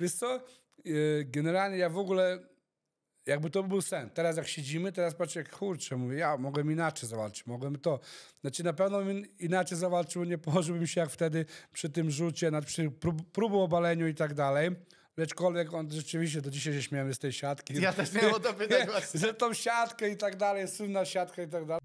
Wiesz co, e, generalnie ja w ogóle, jakby to był sen. Teraz jak siedzimy, teraz patrzę, jak kurczę, mówię, ja mogłem inaczej zawalczyć, mogłem to. Znaczy na pewno inaczej zawalczył, nie położyłbym się jak wtedy przy tym rzucie, nad, przy prób, próbu obaleniu i tak dalej. Leczkolwiek on rzeczywiście do dzisiaj się śmiałem z tej siatki. Ja też miałem o to pytać właśnie. Że tą siatkę i tak dalej, słynna siatka i tak dalej.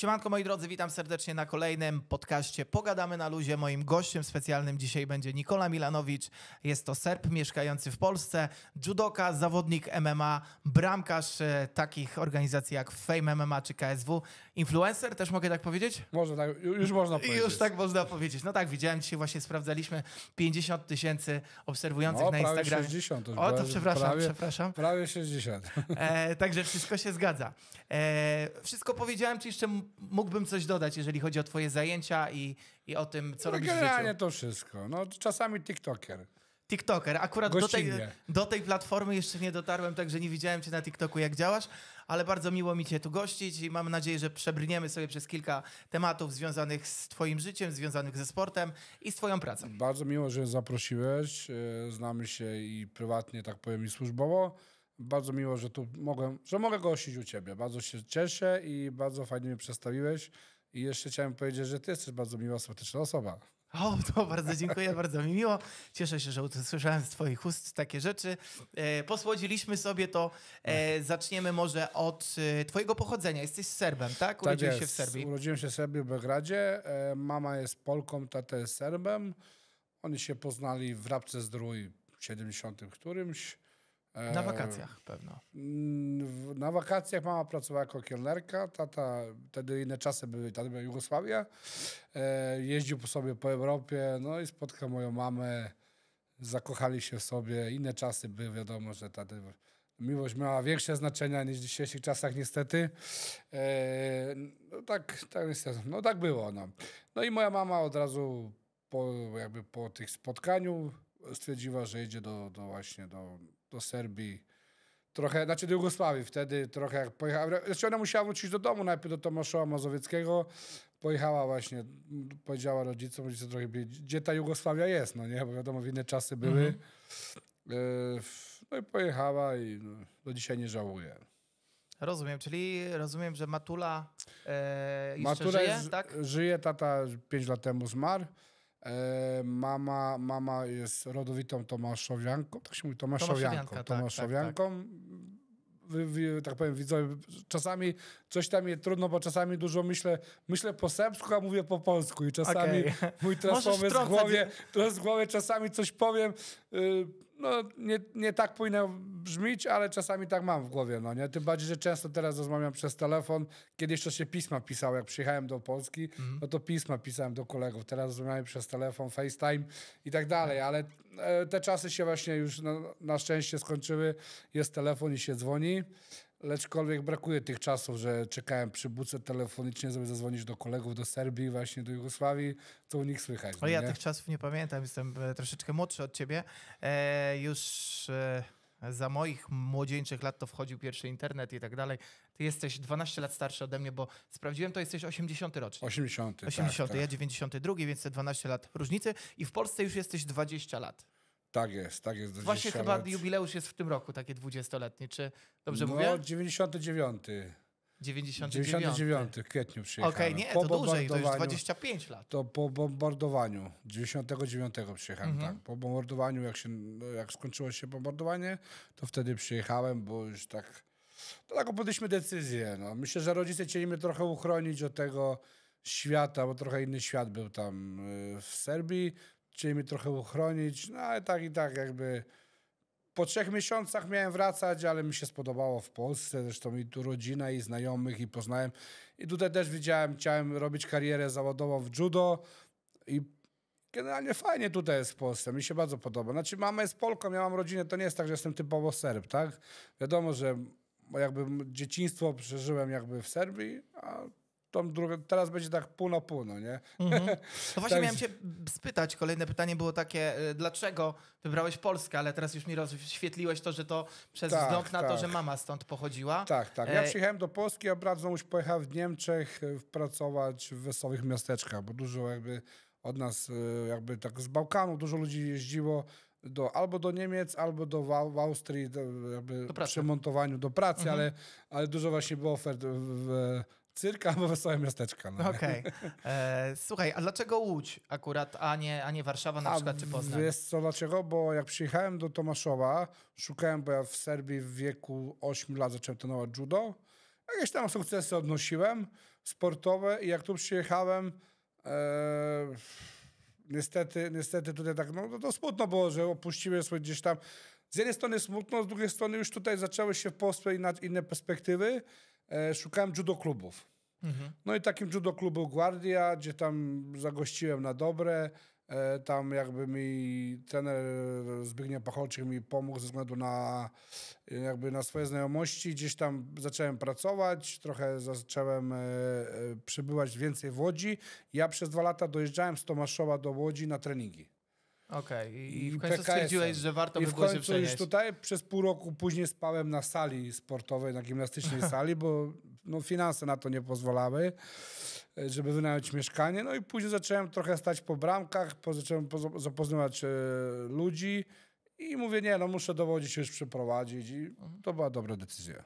Siemanko moi drodzy, witam serdecznie na kolejnym podcaście Pogadamy na luzie. Moim gościem specjalnym dzisiaj będzie Nikola Milanowicz. Jest to Serb mieszkający w Polsce, judoka, zawodnik MMA, bramkarz e, takich organizacji jak Fame MMA czy KSW. Influencer też mogę tak powiedzieć? Może tak, już można powiedzieć. Już tak można powiedzieć. No tak, widziałem dzisiaj właśnie sprawdzaliśmy 50 tysięcy obserwujących no, na prawie Instagramie. 60 już, o, to prawie, przepraszam, prawie, przepraszam. Prawie 60. E, także wszystko się zgadza. E, wszystko powiedziałem, czy jeszcze mógłbym coś dodać, jeżeli chodzi o twoje zajęcia i, i o tym, co no, robisz generalnie w życiu. to wszystko. No, czasami TikToker. TikToker. Akurat do tej, do tej, platformy jeszcze nie dotarłem, także nie widziałem cię na TikToku, jak działasz, ale bardzo miło mi cię tu gościć i mam nadzieję, że przebrniemy sobie przez kilka tematów związanych z twoim życiem, związanych ze sportem i z twoją pracą. Bardzo miło, że zaprosiłeś. E, znamy się i prywatnie, tak powiem, i służbowo bardzo miło, że tu mogę, że mogę gościć u ciebie. Bardzo się cieszę i bardzo fajnie mnie przedstawiłeś. I jeszcze chciałem powiedzieć, że ty jesteś bardzo miła, sympatyczna osoba. O, to bardzo dziękuję, bardzo mi miło. Cieszę się, że usłyszałem z Twoich ust takie rzeczy. E, posłodziliśmy sobie to. E, zaczniemy może od e, Twojego pochodzenia. Jesteś Serbem, tak? tak Urodziłeś tak się w Serbii. Urodziłem się w Serbii, w Belgradzie. E, mama jest Polką, tata jest Serbem. Oni się poznali w Rabce Zdrój w 70. którymś. Na e, wakacjach pewno. Na wakacjach mama pracowała jako kelnerka, tata, wtedy inne czasy były, tata była Jugosławia, e, jeździł po sobie po Europie, no i spotkał moją mamę, zakochali się w sobie, inne czasy były, wiadomo, że tata miłość miała większe znaczenia niż w dzisiejszych czasach niestety. E, no tak, tak, no tak było. No. no i moja mama od razu po, jakby po tych spotkaniu stwierdziła, że jedzie do, do właśnie do do Serbii, trochę, znaczy do Jugosławii wtedy, trochę jak pojechała, znaczy ona musiała wrócić do domu najpierw do Tomaszowa Mazowieckiego, pojechała właśnie, powiedziała rodzicom, rodzice trochę byli, gdzie ta Jugosławia jest, no nie, bo wiadomo, inne czasy były. Mm -hmm. No i pojechała i no, do dzisiaj nie żałuję. Rozumiem, czyli rozumiem, że Matula e, żyje, jest, tak? żyje, tata 5 lat temu zmarł. E, mama, mama jest rodowitą Tomaszowianką, tak się mówi, Tomaszowianką. Tak, tak, Tomaszowianką. Tak, tak, tak. powiem, widzę. czasami coś tam jest trudno, bo czasami dużo myślę, myślę po serbsku, a mówię po polsku i czasami okay. mój transformer z głowie, z głowie czasami coś powiem... Y, no, nie, nie tak powinno brzmić, ale czasami tak mam w głowie, no nie? Tym bardziej, że często teraz rozmawiam przez telefon. Kiedyś to się pisma pisało, jak przyjechałem do Polski, mhm. no to pisma pisałem do kolegów. Teraz rozmawiamy przez telefon, FaceTime i tak dalej, ale e, te czasy się właśnie już na, no, na szczęście skończyły. Jest telefon i się dzwoni. Leczkolwiek brakuje tych czasów, że czekałem przy buce telefonicznie, żeby zadzwonić do kolegów do Serbii, właśnie do Jugosławii, co u nich słychać. O, no ja nie? tych czasów nie pamiętam, jestem e, troszeczkę młodszy od ciebie. E, już e, za moich młodzieńczych lat to wchodził pierwszy internet i tak dalej. Ty jesteś 12 lat starszy ode mnie, bo sprawdziłem, to jesteś 80 roczny. 80. 80, tak, ja tak. 92, więc te 12 lat różnicy i w Polsce już jesteś 20 lat. Tak jest, tak jest. Właśnie chyba lat. jubileusz jest w tym roku, takie 20-letnie, czy dobrze no, mówię? No, 99. 99. 99 w kwietniu przyjechałem. Okej, okay, nie, po to dłużej, to już 25 lat. To po bombardowaniu, 99 przyjechałem, mm -hmm. tak. Po bombardowaniu, jak, się, jak skończyło się bombardowanie, to wtedy przyjechałem, bo już tak, no taką podjęliśmy decyzję. No. Myślę, że rodzice chcieli mnie trochę uchronić od tego świata, bo trochę inny świat był tam y, w Serbii chcieli mnie trochę uchronić, no ale tak i tak jakby po trzech miesiącach miałem wracać, ale mi się spodobało w Polsce, zresztą i tu rodzina i znajomych i poznałem. I tutaj też widziałem, chciałem robić karierę zawodową w judo i generalnie fajnie tutaj jest w Polsce, mi się bardzo podoba. Znaczy mama jest Polką, ja mam rodzinę, to nie jest tak, że jestem typowo Serb, tak? Wiadomo, że jakby dzieciństwo przeżyłem jakby w Serbii, a tam druga, teraz będzie tak pół na pół, no nie? Mhm. No właśnie tak. miałem cię spytać, kolejne pytanie było takie, y, dlaczego wybrałeś Polskę, ale teraz już mi rozświetliłeś to, że to przez tak, wzgląd na tak. to, że mama stąd pochodziła. Tak, tak. Ja e, przyjechałem do Polski, a brat już pojechał w Niemczech y, pracować w wesołych miasteczkach, bo dużo jakby od nas, y, jakby tak z Bałkanu dużo ludzi jeździło do, albo do Niemiec, albo do w Austrii do, jakby do pracy. do pracy, mhm. ale, ale dużo właśnie było ofert w, w Cyrka albo wesołe miasteczka. No. Okej. Okay. E, słuchaj, a dlaczego Łódź akurat, a nie, a nie Warszawa na a przykład, czy Poznań? Jest co, dlaczego? Bo jak przyjechałem do Tomaszowa, szukałem, bo ja w Serbii w wieku 8 lat zacząłem trenować judo. Jakieś tam sukcesy odnosiłem sportowe i jak tu przyjechałem... E, niestety, niestety tutaj tak, no to smutno było, że opuściłem swoje gdzieś tam z jednej strony smutno, z drugiej strony już tutaj zaczęły się w Polsce inne perspektywy E, szukałem judo klubów. Mhm. No i takim judo klubu Guardia, gdzie tam zagościłem na dobre. E, tam jakby mi trener Zbigniew Pacholczyk mi pomógł ze względu na, jakby na swoje znajomości. Gdzieś tam zacząłem pracować, trochę zacząłem e, przybywać więcej w Łodzi. Ja przez dwa lata dojeżdżałem z Tomaszowa do Łodzi na treningi. Okej, okay. i, i w końcu PKS-em. stwierdziłeś, że warto by było się przenieść. już tutaj przez pół roku później spałem na sali sportowej, na gimnastycznej sali, bo no, finanse na to nie pozwalały, e, żeby wynająć mieszkanie. No i później zacząłem trochę stać po bramkach, zacząłem zapoznawać e, ludzi i mówię, nie, no muszę do Łodzi się już przeprowadzić i mhm. to była dobra decyzja.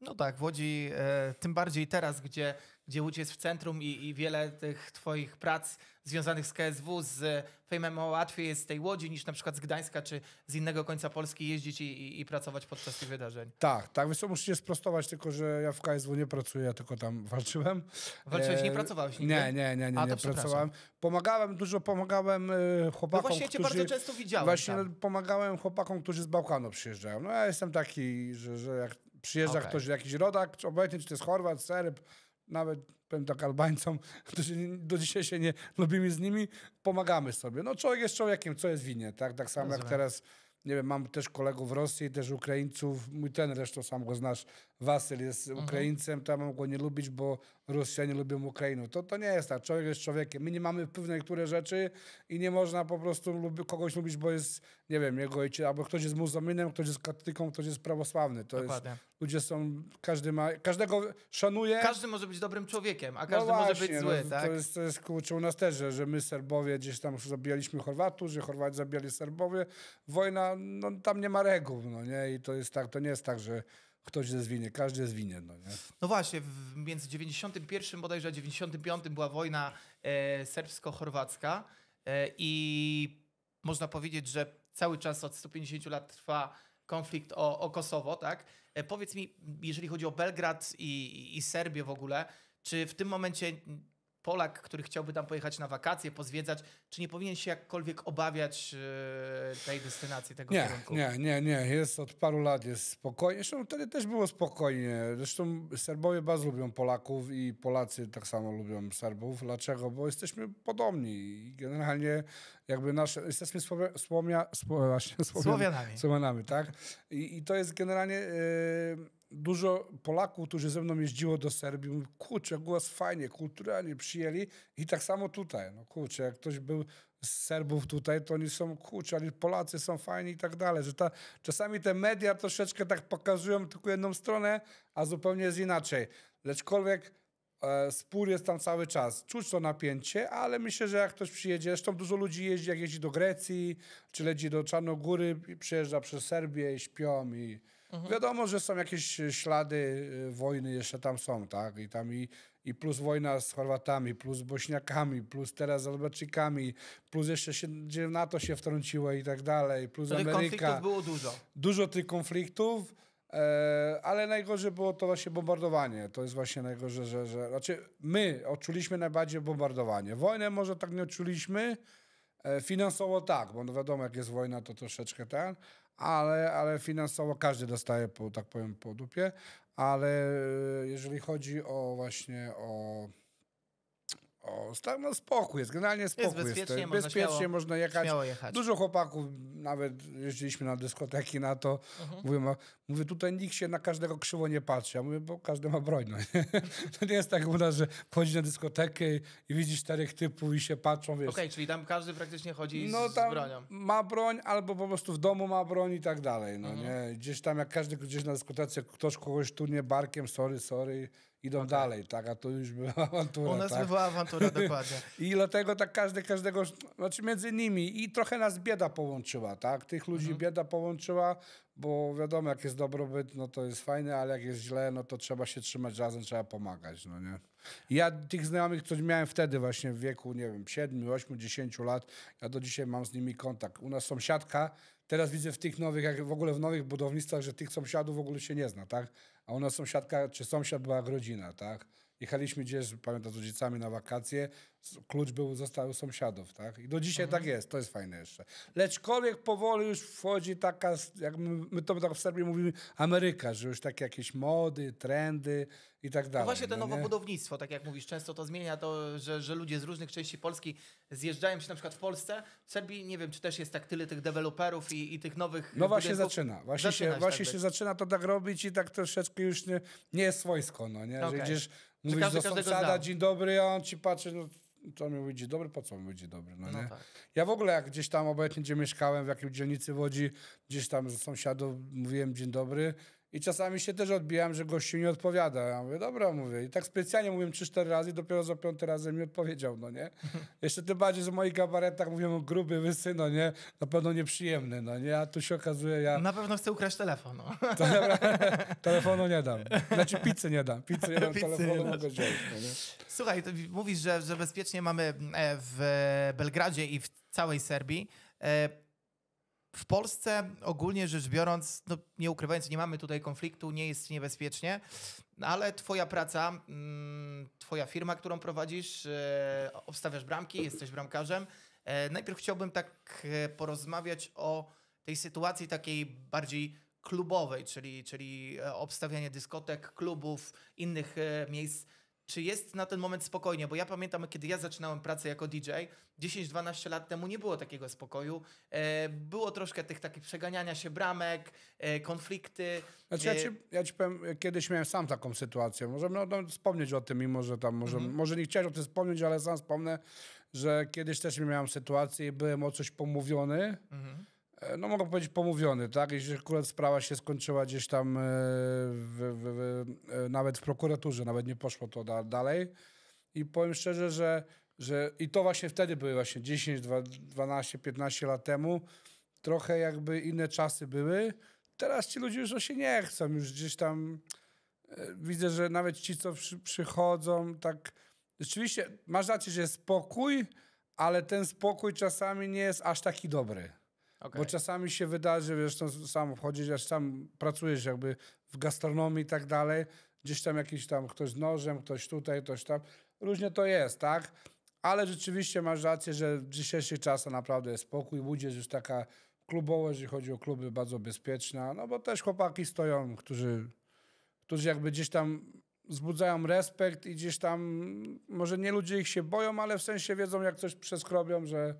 No tak, w Łodzi, e, tym bardziej teraz, gdzie gdzie Łódź jest w centrum i, i wiele tych twoich prac związanych z KSW, z Fejmem łatwiej jest z tej Łodzi niż na przykład z Gdańska czy z innego końca Polski jeździć i, i, i pracować podczas tych wydarzeń. Tak, tak. Wiesz co, muszę się sprostować, tylko że ja w KSW nie pracuję, ja tylko tam walczyłem. Walczyłeś, nie e, pracowałeś nigdy? Nie, nie, nie, nie, nie pracowałem. Pomagałem, dużo pomagałem e, chłopakom, no właśnie, którzy... cię bardzo często widziałem. Właśnie tam. pomagałem chłopakom, którzy z Bałkanu przyjeżdżają. No ja jestem taki, że, że jak przyjeżdża okay. ktoś, jakiś rodak, obojętnie czy to jest Chorwat, Serb, nawet powiem tak Albańcom, którzy do dzisiaj się nie lubimy z nimi, pomagamy sobie. No człowiek jest człowiekiem, co jest winie, tak? Tak samo Rozumiem. jak teraz, nie wiem, mam też kolegów w Rosji, też Ukraińców, mój ten zresztą sam go znasz, Wasyl jest mhm. Ukraińcem, to ja mam go nie lubić, bo Rosjanie lubią Ukrainę. To, to nie jest tak. Człowiek jest człowiekiem. My nie mamy wpływu na niektóre rzeczy i nie można po prostu lubi, kogoś lubić, bo jest, nie wiem, jego ojciec, albo ktoś jest muzułmaninem, ktoś jest katyką, ktoś jest prawosławny. To jest, ludzie są, każdy ma, każdego szanuje. Każdy może być dobrym człowiekiem, a no każdy no właśnie, może być no zły, no, tak? To jest, to jest kurczę u nas też, że, że my Serbowie gdzieś tam zabijaliśmy Chorwatów, że Chorwaci zabijali Serbowie. Wojna, no tam nie ma reguł, no nie? I to jest tak, to nie jest tak, że ktoś ze zwinie, każdy jest winien. No, nie? no właśnie, w, między 91 bodajże a 95 była wojna e, serbsko-chorwacka e, i można powiedzieć, że cały czas od 150 lat trwa konflikt o, o Kosowo, tak? E, powiedz mi, jeżeli chodzi o Belgrad i, i Serbię w ogóle, czy w tym momencie Polak, który chciałby tam pojechać na wakacje, pozwiedzać, czy nie powinien się jakkolwiek obawiać e, tej destynacji, tego nie, kierunku? Nie, nie, nie. Jest od paru lat, jest spokojnie. Zresztą wtedy też było spokojnie. Zresztą Serbowie bardzo lubią Polaków i Polacy tak samo lubią Serbów. Dlaczego? Bo jesteśmy podobni i generalnie jakby nasze, jesteśmy Słowia, Słowia, Słowia, Słowianami. Słowianami, tak? I, I, to jest generalnie... Yy, dużo Polaków, którzy ze mną jeździło do Serbii, mówi, kurczę, głos fajnie, kulturalnie przyjęli i tak samo tutaj, no kurczę, jak ktoś był z Serbów tutaj, to oni są, kurczę, ale Polacy są fajni i tak dalej, że ta, czasami te media troszeczkę tak pokazują tylko jedną stronę, a zupełnie jest inaczej, leczkolwiek e, spór jest tam cały czas, czuć to napięcie, ale myślę, że jak ktoś przyjedzie, zresztą dużo ludzi jeździ, jak jeździ do Grecji, czy leci do Czarnogóry, przyjeżdża przez Serbię i śpią i Mhm. Wiadomo, że są jakieś e, ślady e, wojny, jeszcze tam są, tak? I tam i, i plus wojna z Chorwatami, plus Bośniakami, plus teraz z Albaczykami, plus jeszcze się, gdzie NATO się wtrąciło i tak dalej, plus Tych Ameryka. konfliktów było dużo. Dużo tych konfliktów, e, ale najgorzej było to właśnie bombardowanie. To jest właśnie najgorzej, że, że... Znaczy my odczuliśmy najbardziej bombardowanie. Wojnę może tak nie odczuliśmy, e, Finansowo tak, bo no wiadomo, jak jest wojna, to troszeczkę ten, ale, ale finansowo każdy dostaje, po, tak powiem, po dupie, ale e, jeżeli chodzi o właśnie o o, no spokój jest, generalnie spokój jest. Bezpiecznie, jest. Tak, można, bezpiecznie śmiało, można jechać. jechać. Dużo chłopaków, nawet jeździliśmy na dyskoteki na to, mhm. mówię, mówię, tutaj nikt się na każdego krzywo nie patrzy. Ja mówię, bo każdy ma broń. No. to nie jest tak u że chodzi na dyskotekę i widzisz czterech typów i się patrzą, Okej, okay, czyli tam każdy praktycznie chodzi no, z, z bronią. ma broń albo po prostu w domu ma broń i tak dalej, no mhm. nie? Gdzieś tam, jak każdy gdzieś na dyskotece, ktoś kogoś tu nie barkiem, sorry, sorry, idą okay. Tak. dalej, tak? A to już była awantura. U nas tak? była awantura, dokładnie. I dlatego tak każdy, każdego, znaczy między nimi i trochę nas bieda połączyła, tak? Tych ludzi mhm. bieda połączyła, bo wiadomo, jak jest dobrobyt, no to jest fajne, ale jak jest źle, no to trzeba się trzymać razem, trzeba pomagać, no nie? Ja tych znajomych, co miałem wtedy właśnie w wieku, nie wiem, 7, 8, 10 lat, ja do dzisiaj mam z nimi kontakt. U nas sąsiadka, teraz widzę w tych nowych, jak w ogóle w nowych budownictwach, że tych sąsiadów w ogóle się nie zna, tak? a u nas sąsiadka, czy sąsiad była rodzina, tak? Jechaliśmy gdzieś, pamiętam, z rodzicami na wakacje, klucz był, został u sąsiadów, tak? I do dzisiaj tak mhm. tak jest, to jest fajne jeszcze. Leczkolwiek powoli już wchodzi taka, jak my, my to tak w Serbii mówimy, Ameryka, że już takie jakieś mody, trendy i tak no dalej. No właśnie to no nowe budownictwo, tak jak mówisz, często to zmienia to, że, że ludzie z różnych części Polski zjeżdżają się na przykład w Polsce. W Serbii nie wiem, czy też jest tak tyle tych deweloperów i, i tych nowych... No właśnie budynków. zaczyna, właśnie, się, tak właśnie tak się zaczyna to tak robić i tak troszeczkę już nie, nie jest swojsko, no nie? Okay. Że gdzieś Mówisz, każdy, że sąsiada, dzień dobry, a on ci patrzy, no co mi mówi dzień dobry, po co mi mówi dzień dobry, no, no nie? Tak. Ja w ogóle jak gdzieś tam obecnie, gdzie mieszkałem, w jakiej dzielnicy Łodzi, gdzieś tam z sąsiadów mówiłem dzień dobry, i czasami się też odbijam, że gościu nie odpowiada. Ja mówię, dobra, mówię. I tak specjalnie mówiłem 3-4 razy i dopiero za piąty razem mi odpowiedział, no nie? Jeszcze tym bardziej, że w moich gabaretach mówiłem o gruby, wysy, no nie? Na pewno nieprzyjemny, no nie? A tu się okazuje, ja... Na pewno chcę ukraść telefon, no. telefonu nie dam. Znaczy pizzy nie dam. Pizzy nie dam, pizzy telefonu nie mogę wziąć, no nie? Słuchaj, mówisz, że, że bezpiecznie mamy e, w Belgradzie i w całej Serbii. E, w Polsce ogólnie rzecz biorąc, no nie ukrywając, nie mamy tutaj konfliktu, nie jest niebezpiecznie, ale twoja praca, mm, twoja firma, którą prowadzisz, e, obstawiasz bramki, jesteś bramkarzem. E, najpierw chciałbym tak e, porozmawiać o tej sytuacji takiej bardziej klubowej, czyli, czyli obstawianie dyskotek, klubów, innych miejsc czy jest na ten moment spokojnie, bo ja pamiętam, kiedy ja zaczynałem pracę jako DJ, 10-12 lat temu nie było takiego spokoju. E, było troszkę tych takich przeganiania się bramek, e, konflikty. Znaczy, ja, e, ci, ja ci powiem, kiedyś miałem sam taką sytuację. Możemy no, no, wspomnieć o tym, mimo że tam może, mhm. może nie chciałeś o tym wspomnieć, ale sam wspomnę, że kiedyś też miałem sytuację i byłem o coś pomówiony. Mhm. E, no mogę powiedzieć, pomówiony, tak? Jeśli akurat sprawa się skończyła gdzieś tam e, w, w, w, e, nawet w prokuraturze, nawet nie poszło to da, dalej. I powiem szczerze, że, że i to właśnie wtedy były właśnie 10, 12, 15 lat temu. Trochę jakby inne czasy były. Teraz ci ludzie już się nie chcą, już gdzieś tam widzę, że nawet ci, co przy, przychodzą, tak rzeczywiście masz rację, że jest spokój, ale ten spokój czasami nie jest aż taki dobry. Okay. Bo czasami się wydarzy, wiesz, sam wchodzisz, aż sam pracujesz jakby w gastronomii i tak dalej, gdzieś tam jakiś tam ktoś z nożem, ktoś tutaj, ktoś tam. Różnie to jest, tak? Ale rzeczywiście masz rację, że w dzisiejszych czasach naprawdę jest spokój, budzie już taka klubowa, jeżeli chodzi o kluby, bardzo bezpieczna, no bo też chłopaki stoją, którzy, którzy jakby gdzieś tam wzbudzają respekt i gdzieś tam, może nie ludzie ich się boją, ale w sensie wiedzą, jak coś przeskrobią, że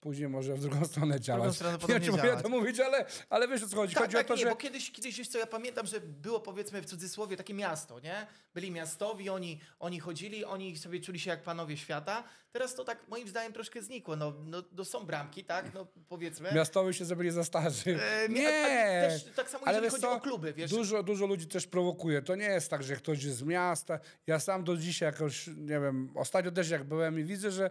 później może w drugą stronę działać. Drugą stronę nie wiem, mogę to mówić, ale, ale wiesz o co chodzi. Tak, chodzi tak, o to, nie, że... bo kiedyś, kiedyś co, ja pamiętam, że było powiedzmy w cudzysłowie takie miasto, nie? Byli miastowi, oni, oni chodzili, oni sobie czuli się jak panowie świata. Teraz to tak moim zdaniem troszkę znikło. No, no, no są bramki, tak? No powiedzmy. Miastowi się zrobili za starzy. E, nie! Tak też, tak samo ale jeżeli chodzi o kluby, wiesz? Dużo, dużo ludzi też prowokuje. To nie jest tak, że ktoś z miasta... Ja sam do dzisiaj jakoś, nie wiem, ostatnio też jak byłem i widzę, że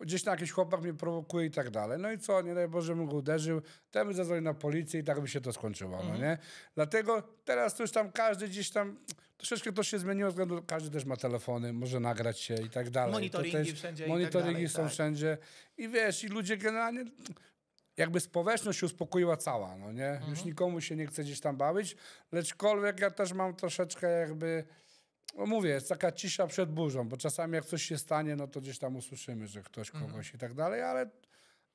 gdzieś tam jakiś chłopak mnie prowokuje i tak dalej. No i co, nie daj Boże, bym go uderzył, ten by zadzwonił na policję i tak by się to skończyło, no mhm. nie? Dlatego teraz to już tam każdy gdzieś tam, troszeczkę to się zmieniło, względu, każdy też ma telefony, może nagrać się i tak dalej. Monitoringi też, wszędzie tak Monitoringi tak dalej, są tak. wszędzie i wiesz, i ludzie generalnie, jakby społeczność się uspokoiła cała, no nie? Już mhm. nikomu się nie chce gdzieś tam bawić, leczkolwiek ja też mam troszeczkę jakby no mówię, jest taka cisza przed burzą, bo czasami jak coś się stanie, no to gdzieś tam usłyszymy, że ktoś mhm. kogoś i tak dalej, ale,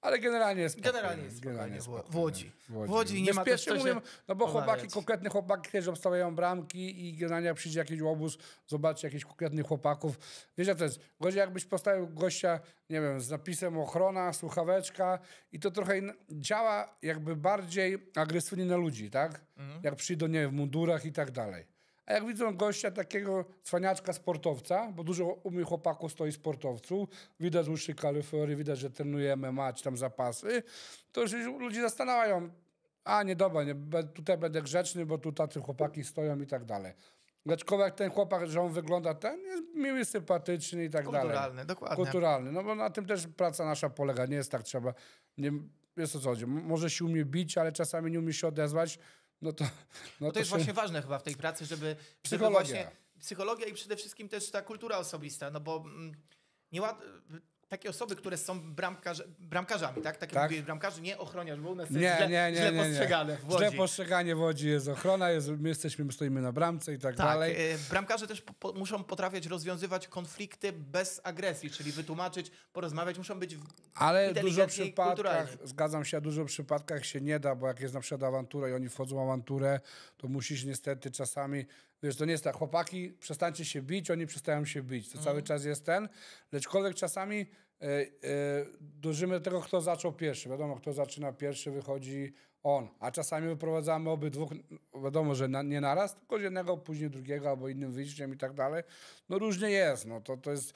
ale generalnie jest spokojnie. Generalnie jest spokojnie, generalnie spokojnie, w, Łodzi. w Łodzi. W Łodzi nie ma też mówię, No bo chłopaki, konkretne chłopaki też obstawiają bramki i generalnie jak przyjdzie jakiś łobuz, zobaczy jakichś konkretnych chłopaków. Wiesz, jak to jest? Gorzej jakbyś postawił gościa, nie wiem, z napisem ochrona, słuchaweczka i to trochę działa jakby bardziej agresywnie na ludzi, tak? Mhm. Jak przyjdą, nie wiem, w mundurach i tak dalej. A jak widzą gościa takiego cwaniaczka sportowca, bo dużo u mnie chłopaków stoi sportowców, widać uszy Kalifornii, widać, że trenujemy, mać tam zapasy, to już ludzie zastanawiają, a nie dobra, nie, tutaj będę grzeczny, bo tu tacy chłopaki stoją i tak dalej. Dlaczego jak ten chłopak, że on wygląda ten, jest miły, sympatyczny i tak Kulturalny, dalej. Kulturalny, dokładnie. Kulturalny, no bo na tym też praca nasza polega, nie jest tak trzeba, nie, jest o co chodzi. Może się umie bić, ale czasami nie umie się odezwać, no to, no, no, to, to, jest się... właśnie ważne chyba w tej pracy, żeby, psychologia. żeby właśnie psychologia i przede wszystkim też ta kultura osobista, no bo mm, nieład takie osoby, które są bramkarz, bramkarzami, tak? Tak, tak? bramkarzy nie ochroniarz, bo u nas nie, jest źle, nie, nie, źle nie, nie, postrzegane w Łodzi. Źle postrzeganie w Łodzi jest ochrona, jest, my jesteśmy, stoimy na bramce i tak, tak dalej. E, bramkarze też po, muszą potrafić rozwiązywać konflikty bez agresji, czyli wytłumaczyć, porozmawiać, muszą być w Ale dużo przypadkach, zgadzam się, dużo przypadkach się nie da, bo jak jest na przykład awantura i oni wchodzą w awanturę, to musisz niestety czasami Wiesz, no to nie jest tak, chłopaki, przestańcie się bić, oni przestają się bić. To mm. cały mhm. czas jest ten, leczkolwiek czasami e, e, dążymy do tego, kto zaczął pierwszy. Wiadomo, kto zaczyna pierwszy, wychodzi on. A czasami wyprowadzamy obydwóch, wiadomo, że na, nie naraz, tylko z jednego, później drugiego, albo innym wyjściem i tak dalej. No różnie jest, no to, to jest...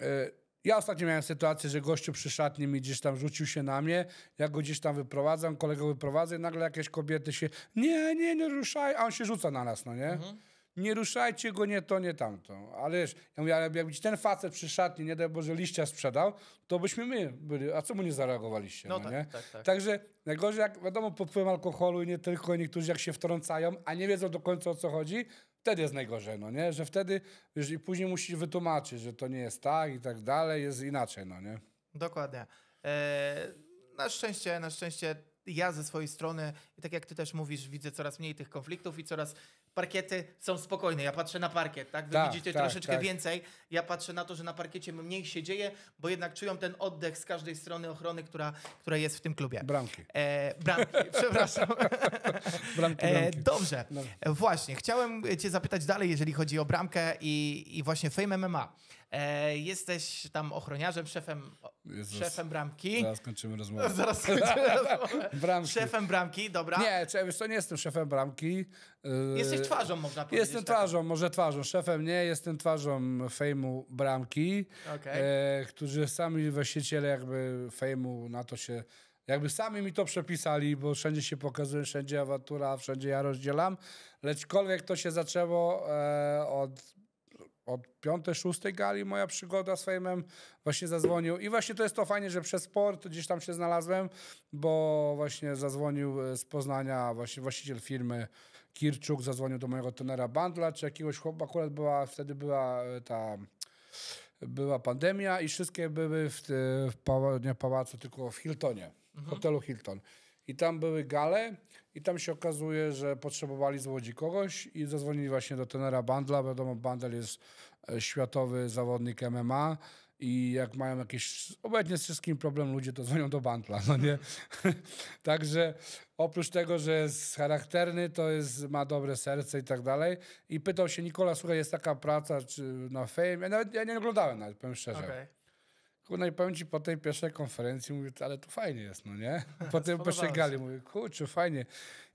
E, ja ostatnio miałem sytuację, że gościu przy szatni mi gdzieś tam rzucił się na mnie, ja go gdzieś tam wyprowadzam, kolegę wyprowadzę i nagle jakieś kobiety się, nie, nie, nie ruszaj, a on się rzuca na nas, no nie? Mhm nie ruszajcie go, nie to, nie tamto. Ale wiesz, ja mówię, jakby ci ten facet przy szatni, nie daj Boże, liścia sprzedał, to byśmy my byli, a co mu nie zareagowaliście? No, no tak, nie? Tak, tak. Także najgorzej, jak wiadomo, pod wpływem alkoholu i nie tylko, niektórzy jak się wtrącają, a nie wiedzą do końca o co chodzi, wtedy jest najgorzej, no nie? Że wtedy, wiesz, i później musisz wytłumaczyć, że to nie jest tak i tak dalej, jest inaczej, no nie? Dokładnie. Eee, na szczęście, na szczęście ja ze swojej strony, i tak jak ty też mówisz, widzę coraz mniej tych konfliktów i coraz parkiety są spokojne. Ja patrzę na parkiet, tak? Wy tak, widzicie tak, troszeczkę tak. więcej. Ja patrzę na to, że na parkiecie mniej się dzieje, bo jednak czują ten oddech z każdej strony ochrony, która, która jest w tym klubie. Bramki. E, bramki, przepraszam. bramki, bramki. E, dobrze. No. Właśnie, chciałem cię zapytać dalej, jeżeli chodzi o bramkę i, i właśnie Fame MMA. E, jesteś tam ochroniarzem, szefem, szefem bramki. Zaraz kończymy rozmowę. Zaraz kończymy rozmowę. bramki. Szefem bramki, dobra. Nie, wiesz nie jestem szefem bramki. E, jesteś twarzą, można powiedzieć. Jestem tak. twarzą, może twarzą. Szefem nie, jestem twarzą fejmu bramki, okay. e, którzy sami właściciele jakby fejmu na to się jakby sami mi to przepisali, bo wszędzie się pokazuje, wszędzie awatura, wszędzie ja rozdzielam. Lećkolwiek to się zaczęło e, od od piątej, szóstej gali moja przygoda z Fejmem właśnie zadzwonił. I właśnie to jest to fajnie, że przez sport gdzieś tam się znalazłem, bo właśnie zadzwonił e, z Poznania właśnie właściciel firmy Kirczuk, zadzwonił do mojego tenera Bandla, czy jakiegoś chłopa, akurat była, wtedy była e, ta była pandemia i wszystkie były w, e, w, pałacu, nie pałacu, tylko w Hiltonie, mhm. hotelu Hilton. I tam były gale i tam się okazuje, że potrzebowali z kogoś i zadzwonili właśnie do tenera Bandla. Wiadomo, Bandel jest e, światowy zawodnik MMA i jak mają jakieś, obecnie z wszystkim problem ludzie, to dzwonią do Bandla, no nie? Także oprócz tego, że jest charakterny, to jest, ma dobre serce i tak dalej. I pytał się Nikola, słuchaj, jest taka praca czy na Fame? Ja, nawet, ja nie oglądałem nawet, powiem szczerze. Okay. Kurna, i powiem ci, po tej pierwszej konferencji mówię, ale to fajnie jest, no nie? Po tej pierwszej gali mówię, kurczę, fajnie.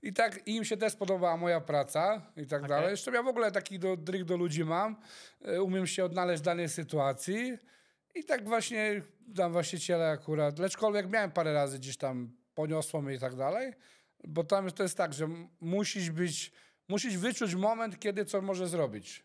I tak im się też podobała moja praca i tak okay. dalej. Zresztą ja w ogóle taki do, dryg do ludzi mam. E, umiem się odnaleźć w danej sytuacji. I tak właśnie dam właściciela akurat, leczkolwiek miałem parę razy gdzieś tam, poniosło mnie i tak dalej, bo tam to jest tak, że musisz być, musisz wyczuć moment, kiedy co może zrobić.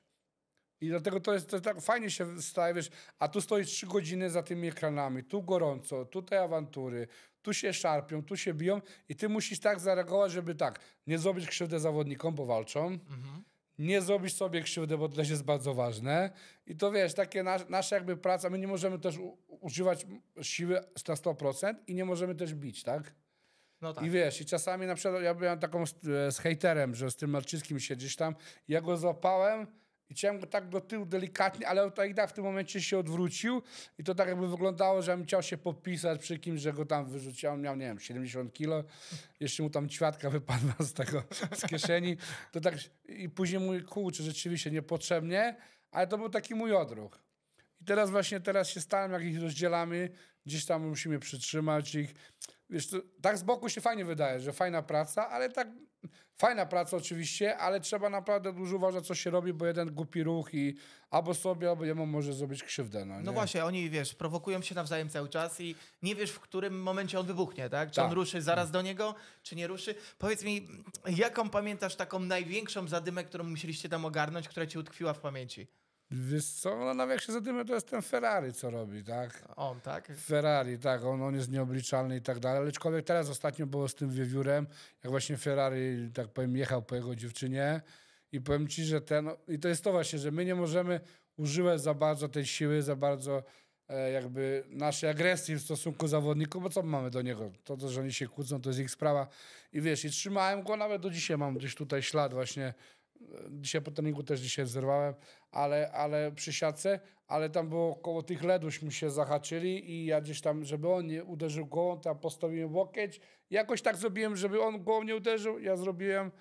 I dlatego to jest, to jest tak fajnie się stawiasz, a tu stoisz trzy godziny za tymi ekranami, tu gorąco, tutaj awantury, tu się szarpią, tu się biją i ty musisz tak zareagować, żeby tak, nie zrobić krzywdy zawodnikom, bo walczą, mhm. nie zrobić sobie krzywdy, bo to też jest bardzo ważne. I to wiesz, takie nas, nasza jakby praca, my nie możemy też u, używać siły na 100% i nie możemy też bić, tak? No tak. I wiesz, i czasami na przykład ja byłem taką z, e, z hejterem, że z tym Malczyckim siedzisz tam, ja go złapałem, i chciałem go tak do tyłu delikatnie, ale to i tak w tym momencie się odwrócił i to tak jakby wyglądało, że ja bym chciał się podpisać przy kimś, że go tam wyrzucił. On miał, nie wiem, 70 kilo, jeszcze mu tam ćwiatka wypadła z tego, z kieszeni. To tak i później mój kurczę, rzeczywiście niepotrzebnie, ale to był taki mój odruch. I teraz właśnie, teraz się stałem, jak ich rozdzielamy, gdzieś tam musimy przytrzymać ich. Wiesz, to, tak z boku się fajnie wydaje, że fajna praca, ale tak Fajna praca oczywiście, ale trzeba naprawdę dużo uważać, co się robi, bo jeden głupi ruch i albo sobie, albo jemu może zrobić krzywdę. No, no właśnie, oni, wiesz, prowokują się nawzajem cały czas i nie wiesz, w którym momencie on wybuchnie, tak? Czy on tak. ruszy zaraz do niego, czy nie ruszy. Powiedz mi, jaką pamiętasz taką największą zadymę, którą musieliście tam ogarnąć, która ci utkwiła w pamięci? Wiesz co, no, no jak się zadymę, to jest ten Ferrari, co robi, tak? On, tak? Ferrari, tak, on, on jest nieobliczalny i tak dalej, aczkolwiek teraz ostatnio było z tym wiewiórem, jak właśnie Ferrari, tak powiem, jechał po jego dziewczynie i powiem ci, że ten, i to jest to właśnie, że my nie możemy używać za bardzo tej siły, za bardzo e, jakby naszej agresji w stosunku zawodniku, bo co mamy do niego? To, to, że oni się kłócą, to jest ich sprawa i wiesz, i trzymałem go, nawet do dzisiaj mam gdzieś tutaj ślad właśnie Dzisiaj po treningu też dzisiaj zerwałem, ale, ale przy siatce, ale tam było koło tych leduśmy się zahaczyli i ja gdzieś tam, żeby on nie uderzył głową, tam postawiłem łokieć. Jakoś tak zrobiłem, żeby on głową nie uderzył, ja zrobiłem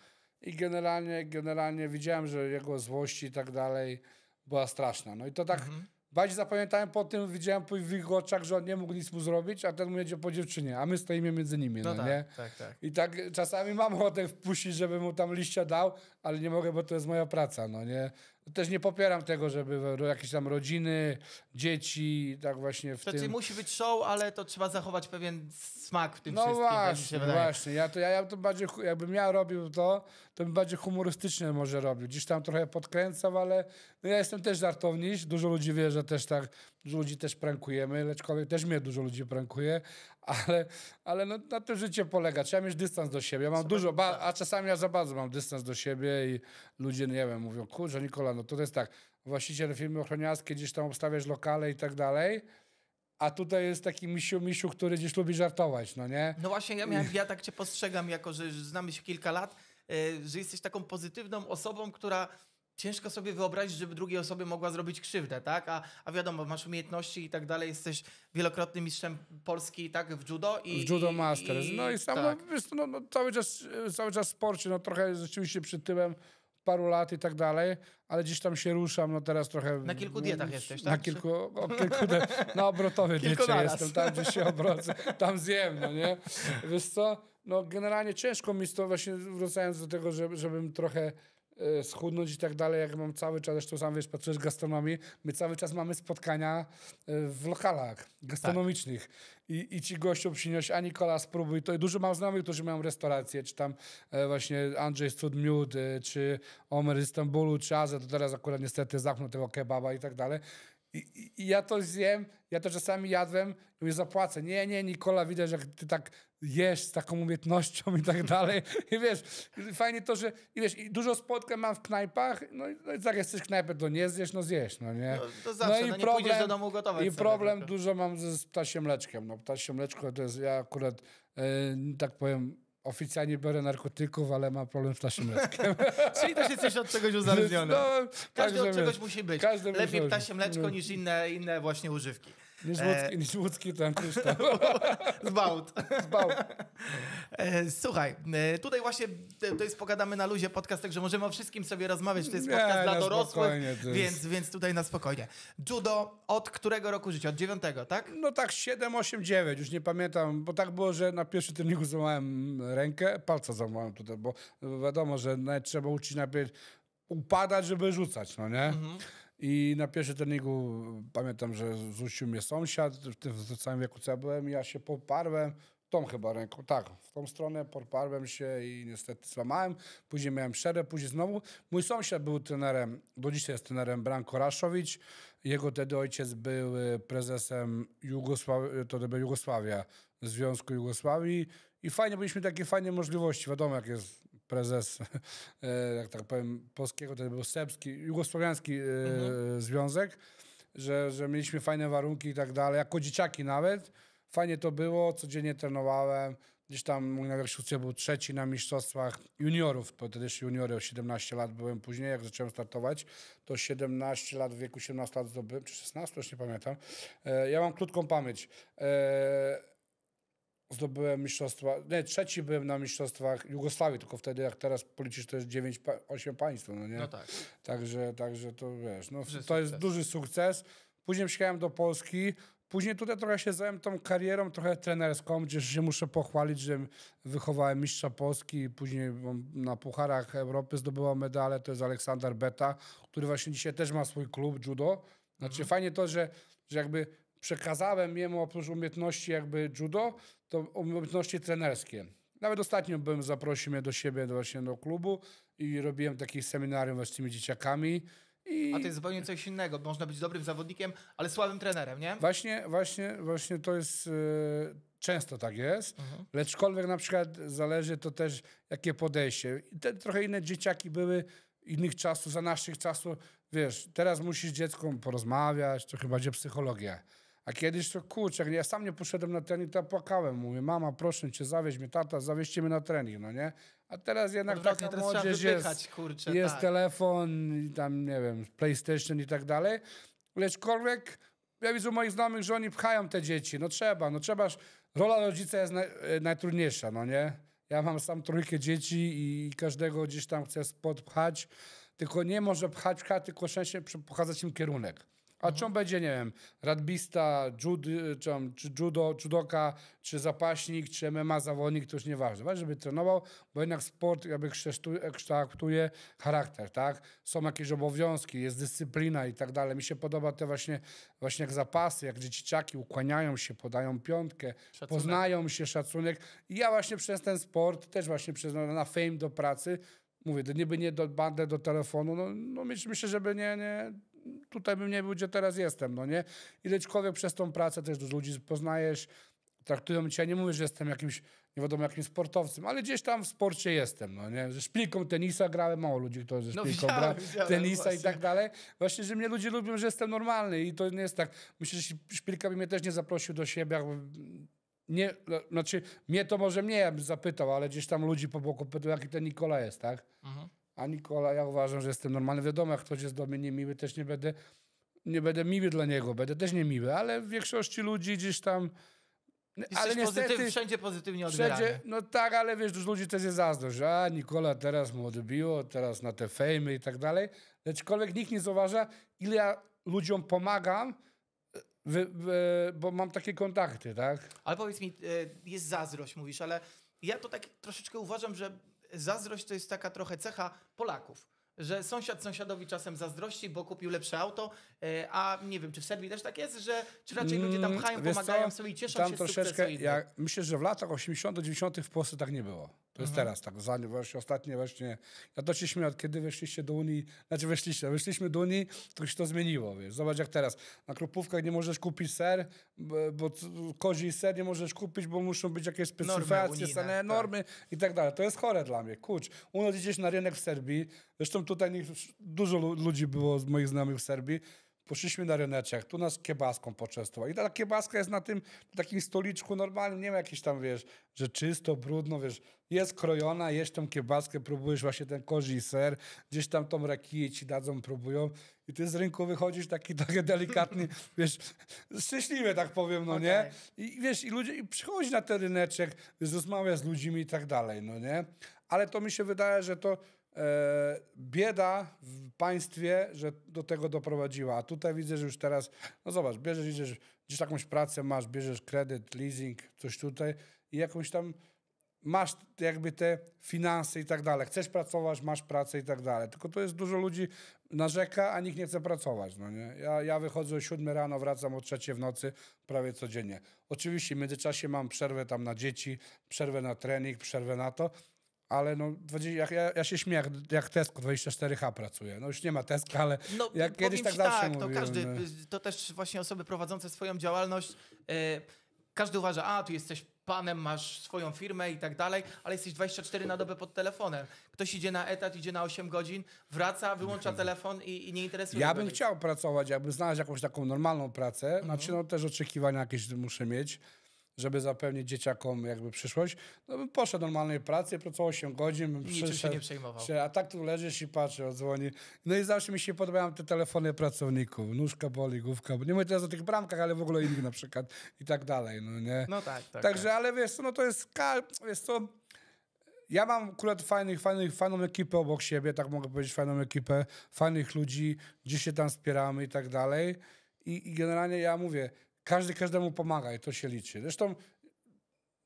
i generalnie, generalnie widziałem, że jego złość i tak dalej była straszna. No i to tak mhm. Bardziej zapamiętałem po tym, widziałem po ich oczach, że on nie mógł nic mu zrobić, a ten mu jedzie po dziewczynie, a my stoimy między nimi, no, no tak, nie? Tak, tak. I tak czasami mam ochotę wpuścić, żeby mu tam liścia dał, ale nie mogę, bo to jest moja praca, no nie? Też nie popieram tego, żeby jakieś tam rodziny, dzieci, tak właśnie w to tym... musi być show, ale to trzeba zachować pewien smak w tym no wszystkim. no właśnie, ja to, ja, ja to bardziej, jakbym ja robił to, to bym bardziej humorystycznie może robił. Dziś tam trochę podkręcam, ale no ja jestem też żartowniś, dużo ludzi wie, że też tak, dużo ludzi też prankujemy, leczkolwiek też mnie dużo ludzi prankuje, ale, ale no, na tym życie polega. Trzeba mieć dystans do siebie. Ja mam Super, dużo, ba- tak. a czasami ja za bardzo mam dystans do siebie i ludzie, nie wiem, mówią, kurczę Nikola, no to jest tak, właściciel firmy ochroniarskiej, gdzieś tam obstawiasz lokale i tak dalej, a tutaj jest taki misiu, misiu, który gdzieś lubi żartować, no nie? No właśnie, ja, miałem, ja tak cię postrzegam, jako że znamy się kilka lat, y, że jesteś taką pozytywną osobą, która ciężko sobie wyobrazić, żeby drugiej osobie mogła zrobić krzywdę, tak? A, a wiadomo, masz umiejętności i tak dalej, jesteś wielokrotnym mistrzem Polski, tak? W judo i... W judo i, masters. No i sam, no, tak. no, wiesz, no, no, cały, czas, cały czas w sporcie, no trochę rzeczywiście przy tyłem paru lat i tak dalej, ale gdzieś tam się ruszam, no teraz trochę... Na kilku dietach jesteś, tak? Na kilku, o, kilku de, na obrotowej diecie jestem, tam gdzie się obrocę, tam zjem, no nie? Wiesz co, no generalnie ciężko mi jest to właśnie, wracając do tego, że, żebym trochę E, schudnąć i tak dalej, jak mam cały czas, zresztą sam wiesz, w gastronomii, my cały czas mamy spotkania e, w lokalach gastronomicznych tak. I, i ci gościu przyniosą, a Nikola spróbuj, to dużo mam znajomych, którzy mają restaurację, czy tam e, właśnie Andrzej Studmiód, czy Omer z Istanbulu, czy Aze, to teraz akurat niestety zamknął tego kebaba i tak dalej i, I, ja to zjem, ja to czasami jadłem i zapłacę. Nie, nie, Nikola, widać, jak ty tak jesz z taką umiejętnością i tak dalej. I wiesz, fajnie to, że i wiesz, i dużo spotkań mam w knajpach, no, no i tak, jak chcesz knajpę, to nie zjesz, no zjesz, no nie. No, to no zawsze, no i no, problem, do domu gotować. I problem tylko. No dużo mam z, ptasiem mleczkiem. No ptasie mleczko to jest, ja akurat, yy, tak powiem, oficjalnie biorę narkotyków, ale mam problem z ptasim mleczkiem. Czyli też jesteś od czegoś uzależniony. No, każdy od czegoś musi być. Lepiej musi mleczko no. niż inne, inne właśnie używki. Niż e, łódzki, e... niż łódzki ten kryształ. Zbałt. Zbałt. E, słuchaj, e, tutaj właśnie e, to jest Pogadamy na luzie podcast, także możemy o wszystkim sobie rozmawiać. To jest podcast Nie, dla dorosłych, więc, więc tutaj na spokojnie. Judo od którego roku życia? Od dziewiątego, tak? No tak, 7, 8, 9, już nie pamiętam, bo tak było, że na pierwszym treningu złamałem rękę, palca złamałem tutaj, bo wiadomo, że trzeba uczyć najpierw upadać, żeby rzucać, no nie? Mhm. I na pierwszym treningu pamiętam, że zrzucił mnie sąsiad, w tym samym wieku co ja byłem, ja się poparłem, tą chyba ręką, tak, w tą stronę porparłem się i niestety złamałem. Później miałem przerwę, później znowu. Mój sąsiad był trenerem, do dzisiaj jest trenerem Branko Raszowicz. Jego wtedy ojciec był y, prezesem Jugosław- to była Jugosławia, Związku Jugosławii i fajnie, byliśmy takie fajne możliwości, wiadomo jak jest prezes, e, jak tak powiem, polskiego, to był serbski, jugosłowiański e, mhm. związek, że, że mieliśmy fajne warunki i tak dalej, jako dzieciaki nawet. Fajnie to było, codziennie trenowałem. Gdzieś tam mój najlepszy sukces był trzeci na mistrzostwach juniorów, bo wtedy jeszcze juniory, o 17 lat byłem później, jak zacząłem startować, to 17 lat, w wieku 17 lat zdobyłem, czy 16, już nie pamiętam. E, ja mam krótką pamięć zdobyłem mistrzostwa, nie, trzeci byłem na mistrzostwach Jugosławii, tylko wtedy jak teraz policzysz to jest 9, 8 państw, no nie? No tak. Także, także to wiesz, no, Duży to jest duży sukces. Później przyjechałem do Polski, Później tutaj trochę się zająłem tą karierą trochę trenerską, gdzie się muszę pochwalić, że wychowałem mistrza Polski i później na Pucharach Europy zdobyła medale, to jest Aleksander Beta, który właśnie dzisiaj też ma swój klub judo. Znaczy mhm. fajnie to, że, że jakby przekazałem jemu oprócz umiejętności jakby judo, to umiejętności trenerskie. Nawet ostatnio bym zaprosił mnie do siebie właśnie do klubu i robiłem takie seminarium właśnie z tymi dzieciakami. I... A to jest zupełnie coś innego. Można być dobrym zawodnikiem, ale słabym trenerem, nie? Właśnie, właśnie, właśnie to jest... Yy, często tak jest, mhm. leczkolwiek na przykład zależy to też, jakie podejście. Te, trochę inne dzieciaki były innych czasów, za naszych czasów, wiesz, teraz musisz z dzieckiem porozmawiać, to chyba będzie psychologia. A kiedyś to kurczę, ja sam nie poszedłem na trening, to ja płakałem. Mówię, mama, proszę cię, zawieź mnie, tata, zawieźcie mnie na trening, no nie? A teraz jednak tak, taka teraz młodzież wypychać, jest, kurczę, jest tak. telefon i tam, nie wiem, PlayStation i tak dalej. Leczkolwiek ja widzę u moich znajomych, że oni pchają te dzieci. No trzeba, no trzeba. Rola rodzica jest naj, e, najtrudniejsza, no nie? Ja mam sam trójkę dzieci i każdego gdzieś tam chcę podpchać, tylko nie może pchać, pchać tylko szczęście pokazać im kierunek. A czy on będzie, nie wiem, radbista, jud, czy, czy judo, judoka, czy zapaśnik, czy MMA zawodnik, to już nieważne. Ważne, żeby trenował, bo jednak sport jakby kształtuje charakter, tak? Są jakieś obowiązki, jest dyscyplina i tak dalej. Mi się podoba te właśnie, właśnie jak zapasy, jak dzieciaki ukłaniają się, podają piątkę, szacunek. poznają się, szacunek. I ja właśnie przez ten sport, też właśnie przez no, na fame do pracy, mówię, niby nie do, bandę do telefonu, no, no myślę, żeby nie, nie tutaj bym nie był, gdzie teraz jestem, no nie? Ilećkolwiek przez tą pracę też dużo ludzi poznajesz, traktują cię, nie mówię, że jestem jakimś, nie wiadomo jakim sportowcem, ale gdzieś tam w sporcie jestem, no nie? Ze szpilką tenisa grałem, mało ludzi, kto ze no szpilką no, gra, tenisa właśnie. i tak dalej. Właśnie, że mnie ludzie lubią, że jestem normalny i to nie jest tak. Myślę, że szpilka by mnie też nie zaprosił do siebie, jakby nie, no, znaczy mnie to może mnie ja bym zapytał, ale gdzieś tam ludzi po boku pytał, jaki ten Nikola jest, tak? Mhm. A Nikola, ja uważam, że jestem normalny. Wiadomo, jak ktoś jest do mnie niemiły, też nie będę, nie będę miły dla niego, będę też niemiły, ale w większości ludzi gdzieś tam... Jesteś ale niestety, pozytyw, wszędzie pozytywnie odbierany. Wszędzie, no tak, ale wiesz, dużo ludzi też jest zazdrość. A, Nikola teraz mu odbiło, teraz na te fejmy i tak dalej. Leczkolwiek nikt nie zauważa, ile ja ludziom pomagam, e, e, bo mam takie kontakty, tak? Ale powiedz mi, e, jest zazdrość, mówisz, ale ja to tak troszeczkę uważam, że zazdrość to jest taka trochę cecha Polaków że sąsiad sąsiadowi czasem zazdrości, bo kupił lepsze auto, e, a nie wiem, czy w Serbii też tak jest, że czy raczej ludzie tam mm, pchają, Wiesz pomagają co? sobie i cieszą tam się troszeczkę, ja tak. Myślę, że w latach 80 90 w Polsce tak nie było. To jest mhm. teraz tak, zanim weszli, ostatnie właśnie, ja to się kiedy weszliście do Unii, znaczy weszliście, weszliśmy do Unii, to się to zmieniło, wiesz, zobacz jak teraz, na krupówkach nie możesz kupić ser, bo, bo kozi ser nie możesz kupić, bo muszą być jakieś specyfikacje, tak. normy, unijne, normy tak. i tak dalej, to jest chore dla mnie, kurcz, u nas idziesz na rynek w Serbii, Zresztą tutaj nie, dużo ludzi było z moich znajomych w Serbii. Poszliśmy na ryneczek, tu nas kiebaską poczęstowała I ta kiebaska jest na tym takim stoliczku normalnym, nie ma jakiś tam, wiesz, że czysto, brudno, wiesz, jest krojona, jesz tą kiebaskę, próbujesz właśnie ten i ser, gdzieś tam tą rakiję ci dadzą, próbują i ty z rynku wychodzisz taki trochę delikatny, wiesz, szczęśliwy, tak powiem, no okay. No nie? Tak. I wiesz, i ludzie, i przychodzi na ten ryneczek, rozmawia z ludźmi i tak dalej, no nie? Ale to mi się wydaje, że to E, bieda w państwie, że do tego doprowadziła. A tutaj widzę, że już teraz, no zobacz, bierzesz, idziesz, gdzieś jakąś pracę masz, bierzesz kredyt, leasing, coś tutaj i jakąś tam masz jakby te finanse i tak dalej. Chcesz pracować, masz pracę i tak dalej. Tylko to jest dużo ludzi narzeka, a nikt nie chce pracować. No nie? Ja, ja wychodzę o 7 rano, wracam o 3 w nocy prawie codziennie. Oczywiście w międzyczasie mam przerwę tam na dzieci, przerwę na trening, przerwę na to, ale no, 20, jak, ja, ja się śmieję, jak, jak Tesco 24H pracuje. No już nie ma Tesco, ale no, jak kiedyś tak, tak zawsze no, mówiłem, każdy, no. To też właśnie osoby prowadzące swoją działalność, yy, każdy uważa, a tu jesteś panem, masz swoją firmę i tak dalej, ale jesteś 24 na dobę pod telefonem. Ktoś idzie na etat, idzie na 8 godzin, wraca, wyłącza telefon i, i nie interesuje Ja bym chciał pracować, jakby znaleźć jakąś taką normalną pracę, mhm. znaczy no, też oczekiwania jakieś muszę mieć, żeby zapewnić dzieciakom jakby przyszłość, no bym poszedł do normalnej pracy, pracował 8 godzin, bym przyszedł, się nie przejmował. a tak tu leżysz i patrzysz, odzwoni. No i zawsze mi się podobają te telefony pracowników. Nóżka boli, główka boli. Nie mówię teraz o tych bramkach, ale w ogóle innych na przykład i tak dalej, no nie? No tak, tak. Także, tak. ale wiesz co, no to jest, wiesz co, ja mam akurat fajnych, fajnych, fajną ekipę obok siebie, tak mogę powiedzieć, fajną ekipę, fajnych ludzi, gdzie się tam spieramy i tak dalej. I, i generalnie ja mówię, każdy każdemu pomaga i to się liczy. Zresztą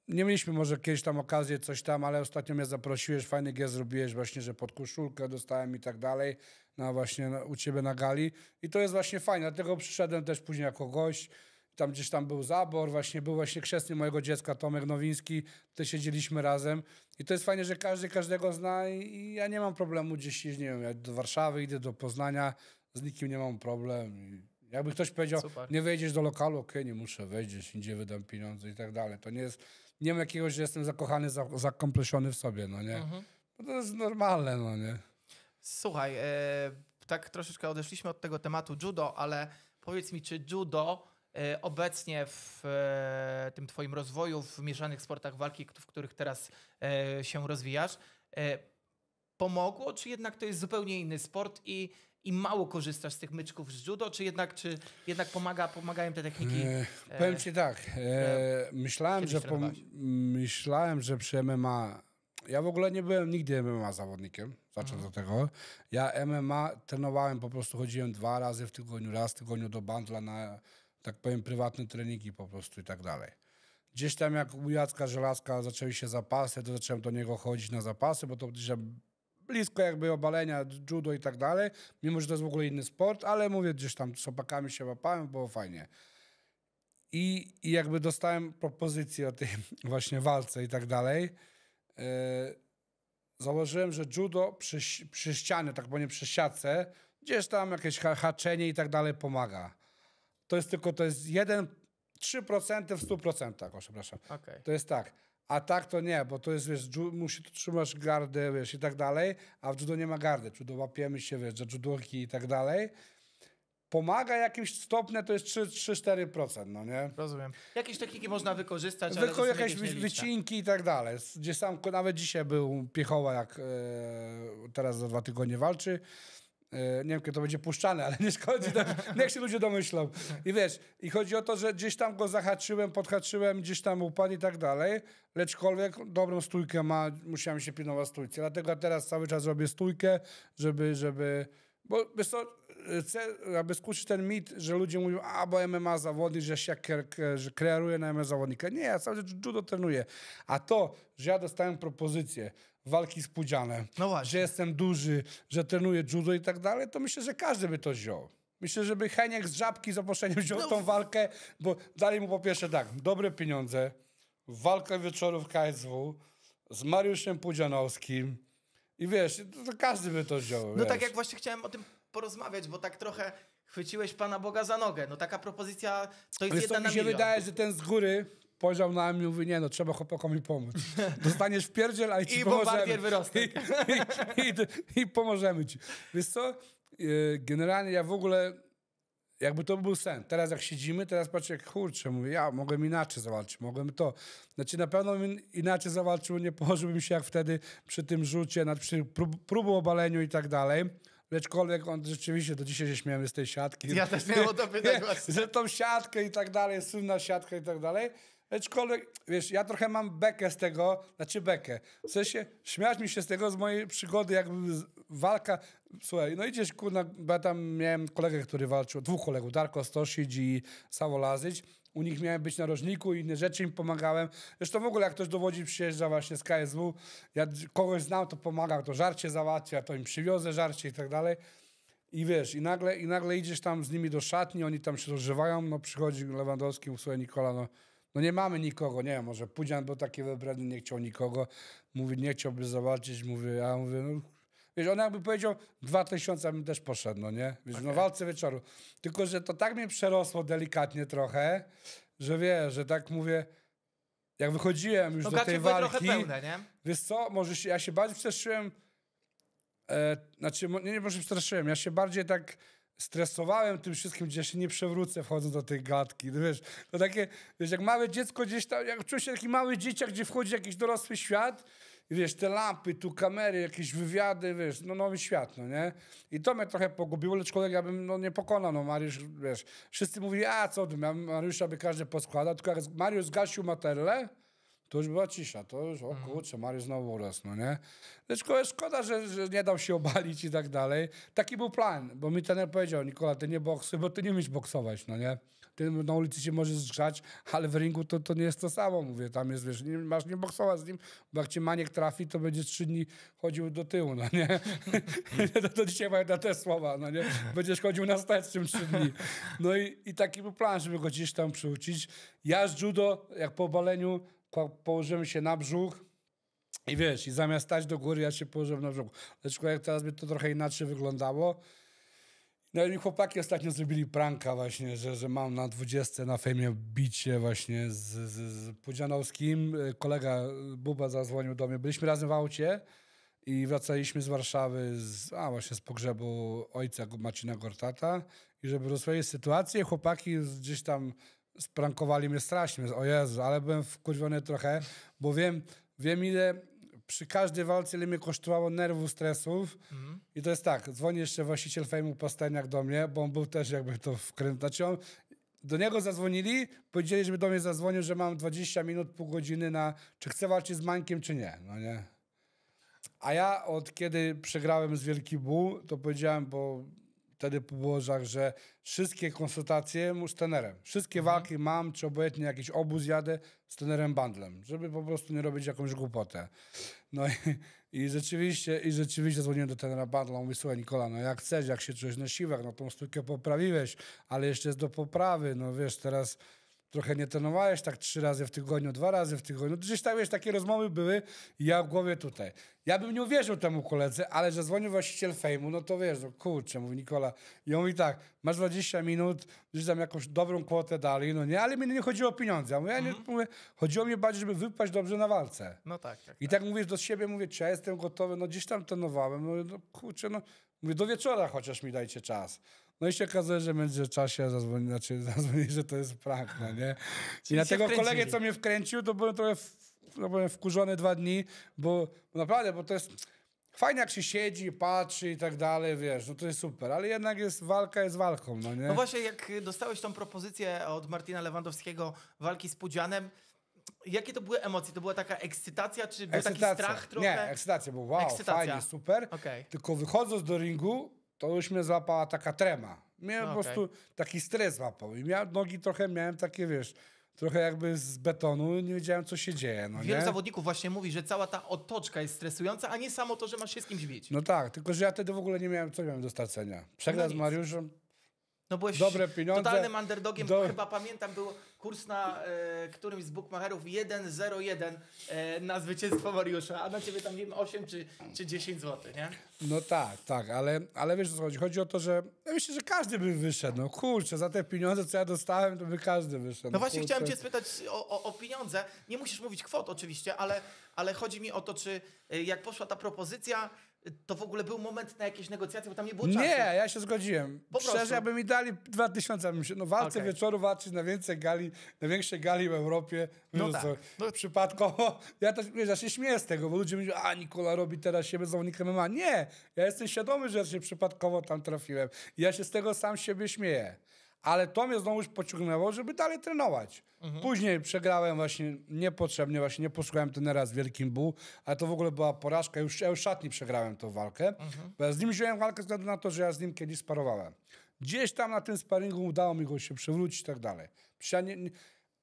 nie mieliśmy może kiedyś tam okazję coś tam, ale ostatnio mnie zaprosiłeś, fajny gest zrobiłeś właśnie, że pod koszulkę dostałem i tak dalej, no na właśnie u ciebie na gali i to jest właśnie fajne, dlatego przyszedłem też później jako gość, tam gdzieś tam był zabor, właśnie był właśnie chrzestny mojego dziecka Tomek Nowiński, ty siedzieliśmy razem i to jest fajnie, że każdy każdego zna i ja nie mam problemu gdzieś, nie wiem, ja do Warszawy idę, do Poznania, z nikim nie mam problemu. Jakby ktoś powiedział, Super. nie wejdziesz do lokalu, okej, okay, nie muszę, wejdziesz, indziej wydam pieniądze i tak dalej. To nie jest, nie mam jakiegoś, że jestem zakochany, zakomplesiony w sobie, no nie? Mhm. No to jest normalne, no nie? Słuchaj, e, tak troszeczkę odeszliśmy od tego tematu judo, ale powiedz mi, czy judo e, obecnie w e, tym twoim rozwoju, w mieszanych sportach walki, w których teraz e, się rozwijasz, e, pomogło, czy jednak to jest zupełnie inny sport i i mało korzystasz z tych myczków z judo, czy jednak, czy jednak pomaga, pomagają te techniki? E, e powiem ci tak, e, e myślałem, że po, myślałem, że przy MMA, ja w ogóle nie byłem nigdy MMA zawodnikiem, zacząłem mhm. do tego. Ja MMA trenowałem, po prostu chodziłem dwa razy w tygodniu, raz w tygodniu do bandla na, tak powiem, prywatne treningi po prostu i tak dalej. Gdzieś tam jak u Jacka Żelazka zaczęły się zapasy, to zacząłem do niego chodzić na zapasy, bo to gdzieś blisko jakby obalenia judo i tak dalej, mimo że to jest w ogóle inny sport, ale mówię, gdzieś tam z opakami się łapałem, było fajnie. I, I jakby dostałem propozycję o tej właśnie walce i tak dalej. E, założyłem, że judo przy, przy ścianie, tak powiem przy siatce, gdzieś tam jakieś haczenie i tak dalej pomaga. To jest tylko, to jest jeden, 3% w 100%, o, przepraszam. Okay. To jest tak a tak to nie, bo to jest, wiesz, musi, trzymać gardę, wiesz, i tak dalej, a w judo nie ma gardy. Judo łapiemy się, wiesz, za judorki i tak dalej. Pomaga jakimś stopniu, to jest 3-4%, no nie? Rozumiem. Jakieś techniki można wykorzystać, Wyko ale jakieś, jakieś wycinki i tak dalej. Gdzie sam, nawet dzisiaj był Piechowa, jak e, teraz za dwa tygodnie walczy, E, nie wiem, kiedy to będzie puszczane, ale nie szkodzi, tak, niech się ludzie domyślą. I wiesz, i chodzi o to, że gdzieś tam go zahaczyłem, podhaczyłem, gdzieś tam upadł i tak dalej, leczkolwiek dobrą stójkę ma, musiałem się pilnować stójce, dlatego teraz cały czas robię stójkę, żeby, żeby, bo wiesz co, e, chcę, aby skusić ten mit, że ludzie mówią, a bo MMA zawodnik, że się że kreuje na MMA zawodnika. Nie, ja cały czas judo trenuję. A to, że ja dostałem propozycję, walki z Pudzianem, no że jestem duży, że trenuję judo i tak dalej, to myślę, że każdy by to wziął. Myślę, żeby Heniek z Żabki z oposzeniem wziął no. tą walkę, bo dali mu po pierwsze tak, dobre pieniądze, walkę wieczoru w KSW z Mariuszem Pudzianowskim i wiesz, to, to każdy by to wziął. No tak wiesz. tak jak właśnie chciałem o tym porozmawiać, bo tak trochę chwyciłeś Pana Boga za nogę. No taka propozycja to jest Wiesz, jedna co, na mi się milion. wydaje, że ten z góry spojrzał na mnie i mówi, nie no, trzeba chłopakom pomóc. Dostaniesz w pierdziel, a i ci I pomożemy. Wyrostek. I, i, i, I pomożemy ci. Wiesz co, e, generalnie ja w ogóle, jakby to był sen. Teraz jak siedzimy, teraz patrzę, jak kurczę, mówię, ja mogłem inaczej zawalczyć, mogłem to. Znaczy na pewno inaczej zawalczył, nie położyłbym się jak wtedy przy tym rzucie, przy prób, próbu obaleniu i tak dalej. Leczkolwiek on rzeczywiście do dzisiaj się śmiałem z tej siatki. Ja też miałem o to pytać właśnie. Że tą siatkę i tak dalej, słynna siatka i tak dalej. Aczkolwiek, wiesz, ja trochę mam bekę z tego, znaczy bekę. W sensie, śmiać mi się z tego, z mojej przygody, jakby walka. Słuchaj, no idziesz, kurna, bo ja tam miałem kolegę, który walczył, dwóch kolegów, Darko Stosić i Savo Lazyć. U nich miałem być na rożniku i inne rzeczy im pomagałem. Zresztą w ogóle jak ktoś dowodzi przyjeżdża właśnie z KSW, ja kogoś znam, to pomagam, to żarcie załatwia, to im przywiozę żarcie i tak dalej. I wiesz, i nagle, i nagle idziesz tam z nimi do szatni, oni tam się rozżywają, no przychodzi Lewandowski, słuchaj Nikola, no no nie mamy nikogo, nie wiem, może Pudzian był taki wybrany, nie chciał nikogo. Mówi, nie chciałby zobaczyć, mówię, ja mówię, no Wiesz, on jakby powiedział, dwa tysiące bym też poszedł, no nie? Wiesz, okay. no walce wieczoru. Tylko, że to tak mnie przerosło delikatnie trochę, że wiesz, że tak mówię, jak wychodziłem już no, do tej walki... Pełne, nie? Wiesz co, może się, ja się bardziej przestraszyłem, e, znaczy, nie, nie może przestraszyłem, ja się bardziej tak stresowałem tym wszystkim, gdzie się nie przewrócę wchodząc do tej gadki. No wiesz, to takie, wiesz, jak małe dziecko gdzieś tam, jak czuję się taki mały dzieciak, gdzie wchodzi jakiś dorosły świat, i wiesz, te lampy, tu kamery, jakieś wywiady, wiesz, no nowy świat, no nie? I to mnie trochę pogubiło, lecz kolega bym no, nie pokonał, no Mariusz, wiesz, wszyscy mówili, a co, ja Mariusza by każdy poskładał, tylko jak Mariusz zgasił materle, to już była cisza, to już, o mhm. kurczę, Mariusz znowu urosł, no nie? Tylko szkoda, że, że, nie dał się obalić i tak dalej. Taki był plan, bo mi ten powiedział, Nikola, ty nie boksuj, bo ty nie umiesz boksować, no nie? Ty na ulicy się możesz zgrzać, ale w ringu to, to nie jest to samo, mówię, tam jest, wiesz, nie, masz nie boksować z nim, bo jak ci maniek trafi, to będzie trzy dni chodził do tyłu, no nie? Mhm. No to, to dzisiaj na te słowa, no nie? Będziesz chodził na stecznym trzy dni. No i, i taki był plan, żeby go gdzieś tam przyucić. Ja z judo, jak po obaleniu położyłem się na brzuch i wiesz, i zamiast stać do góry, ja się położyłem na brzuchu. Lecz jak teraz by to trochę inaczej wyglądało. No i chłopaki ostatnio zrobili pranka właśnie, że, że mam na 20 na fejmie bicie właśnie z, z, z Pudzianowskim. Kolega Buba zadzwonił do mnie. Byliśmy razem w aucie i wracaliśmy z Warszawy, z, a właśnie z pogrzebu ojca macina Gortata. I żeby rozwoić sytuację, chłopaki gdzieś tam sprankowali mnie strasznie. O Jezu, ale byłem wkurwiony trochę, bo wiem, wiem ile przy każdej walce, ile mnie kosztowało nerwu, stresów. Mhm. I to jest tak, dzwoni jeszcze właściciel fejmu Postajniak do mnie, bo on był też jakby to wkręt. Znaczy do niego zadzwonili, powiedzieli, żeby do mnie zadzwonił, że mam 20 minut, pół godziny na czy chcę walczyć z Mańkiem, czy nie. No nie. A ja od kiedy przegrałem z Wielki Bu, to powiedziałem, bo wtedy po tak, że wszystkie konsultacje z tenerem. Wszystkie mhm. walki mam, czy obojętnie jakiś obóz jadę z tenerem bandlem, żeby po prostu nie robić jakąś głupotę. No i, i rzeczywiście, i rzeczywiście dzwoniłem do tenera bandla, mówi, słuchaj Nikola, no jak chcesz, jak się czujesz na siłach, no tą sztukę poprawiłeś, ale jeszcze jest do poprawy, no wiesz, teraz trochę nie trenowałeś, tak trzy razy w tygodniu, dwa razy w tygodniu. Gdzieś tam, wiesz, takie rozmowy były i ja w głowie tutaj. Ja bym nie uwierzył temu koledze, ale że dzwonił właściciel fejmu, no to wiesz, no kurczę, mówi Nikola. I on mówi tak, masz 20 minut, gdzieś tam jakąś dobrą kwotę dali, no nie, ale mi nie chodziło o pieniądze. Ja mówię, mhm. ja nie, mhm. mówię, chodziło mi bardziej, żeby wypaść dobrze na walce. No tak, tak. I tak, tak. mówię do siebie, mówię, czy ja jestem gotowy, no gdzieś tam trenowałem, no, no kurczę, no Mówię, do wieczora chociaż mi dajcie czas. No i się okazuje, że w międzyczasie zadzwoni, znaczy zadzwoni że to jest prank, no nie? I na tego kolegę, co mnie wkręcił, to byłem trochę w, no byłem wkurzony dwa dni, bo naprawdę, bo to jest... Fajnie jak się siedzi, patrzy i tak dalej, wiesz, no to jest super, ale jednak jest walka jest walką, no nie? No właśnie, jak dostałeś tą propozycję od Martina Lewandowskiego walki z Pudzianem, Jakie to były emocje? To była taka ekscytacja, czy był ekscytacja. taki strach trochę? Nie, ekscytacja, bo wow, ekscytacja. fajnie, super. Okay. Tylko wychodząc do ringu, to już mnie złapała taka trema. miałem no po prostu taki stres złapał i miał, nogi trochę miałem takie, wiesz, trochę jakby z betonu nie wiedziałem, co się dzieje. No, Wielu nie? zawodników właśnie mówi, że cała ta otoczka jest stresująca, a nie samo to, że masz się z kimś bić. No tak, tylko że ja wtedy w ogóle nie miałem, co miałem do stracenia. Przegrać no z Mariuszem, no byłeś Dobre pieniądze. totalnym underdogiem. Do... Chyba pamiętam, był kurs na e, którymś z bookmacherów 1,01 e, na zwycięstwo Mariusza, a na ciebie tam nie wiem 8 czy, czy 10 zł, nie? No tak, tak, ale, ale wiesz o co chodzi? Chodzi o to, że ja myślę, że każdy by wyszedł. No kurczę, za te pieniądze, co ja dostałem, to by każdy wyszedł. No, właśnie kurczę. chciałem cię spytać o, o, o, pieniądze. Nie musisz mówić kwot oczywiście, ale, ale chodzi mi o to, czy e, jak poszła ta propozycja, to w ogóle był moment na jakieś negocjacje, bo tam nie było czasu. Nie, ja się zgodziłem. Po Szczerze, jakby mi dali 2000, bym się, no walce okay. wieczoru walczyć na więcej gali, na większej gali w Europie. No tak. co, no. Przypadkowo, ja też, wiesz, ja się śmieję z tego, bo ludzie mówią, a Nikola robi teraz siebie zawodnikiem MMA. Nie, ja jestem świadomy, że ja się przypadkowo tam trafiłem. Ja się z tego sam siebie śmieję ale to mnie znowuż pociągnęło, żeby dalej trenować. Mhm. Później przegrałem właśnie niepotrzebnie, właśnie nie posłuchałem tenera z Wielkim Bu, ale to w ogóle była porażka, już, ja już szatni przegrałem tą walkę. Mhm. Ja z nim wziąłem walkę ze względu na to, że ja z nim kiedyś sparowałem. Gdzieś tam na tym sparingu udało mi go się przewrócić, i tak dalej.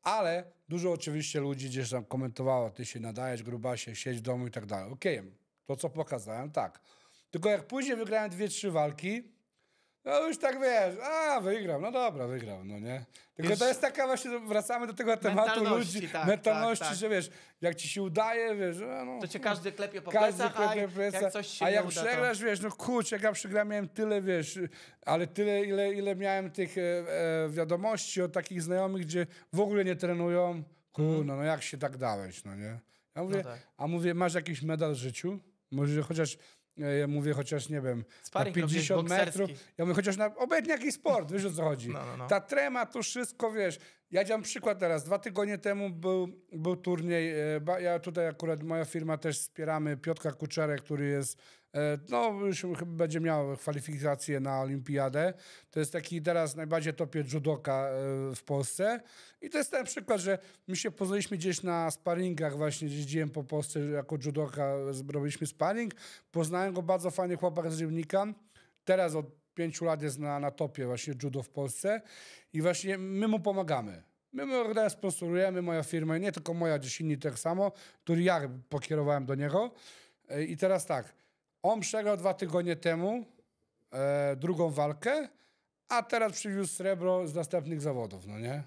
ale dużo oczywiście ludzi gdzieś tam komentowało, ty się nadajesz, grubasie, siedź w domu i tak dalej. Okej, okay, to co pokazałem, tak. Tylko jak później wygrałem dwie, trzy walki, no już tak wiesz, a wygram, no dobra, wygram, no nie? Tylko wiesz, to jest taka właśnie, wracamy do tego tematu ludzi, tak, tak, mentalności, tak, tak. że wiesz, jak ci się udaje, wiesz, no, To cię każdy klepie po każdy plecach, klepie a plecach, jak coś się A jak uda, przegrasz, to... wiesz, no kurczę, jak ja przegrałem, miałem tyle, wiesz, ale tyle, ile, ile miałem tych e, e wiadomości od takich znajomych, gdzie w ogóle nie trenują, kurno, mm. no jak się tak dałeś, no nie? Ja no mówię, no a mówię, masz jakiś medal w życiu? Może chociaż ja mówię chociaż, nie wiem, Sparing na 50 metrów. Ja mówię chociaż na obecnie jakiś sport, wiesz o co chodzi. No, no, no. Ta trema, to wszystko, wiesz. Ja dam przykład teraz. Dwa tygodnie temu był, był turniej. E, ja tutaj akurat, moja firma też wspieramy Piotka Kuczarek, który jest E, no, już chyba będzie miał kwalifikacje na olimpiadę. To jest taki teraz najbardziej topie judoka e, w Polsce. I to jest ten przykład, że my się poznaliśmy gdzieś na sparingach właśnie, jeździłem po Polsce jako judoka, robiliśmy sparing. Poznałem go bardzo fajny chłopak z Rybnika. Teraz od pięciu lat jest na, na topie właśnie judo w Polsce. I właśnie my mu pomagamy. My Mordę sponsorujemy, moja firma, nie tylko moja, gdzieś inni tak samo, który ja pokierowałem do niego. E, I teraz tak, on przegrał dwa tygodnie temu e, drugą walkę, a teraz przywiózł srebro z następnych zawodów, no nie?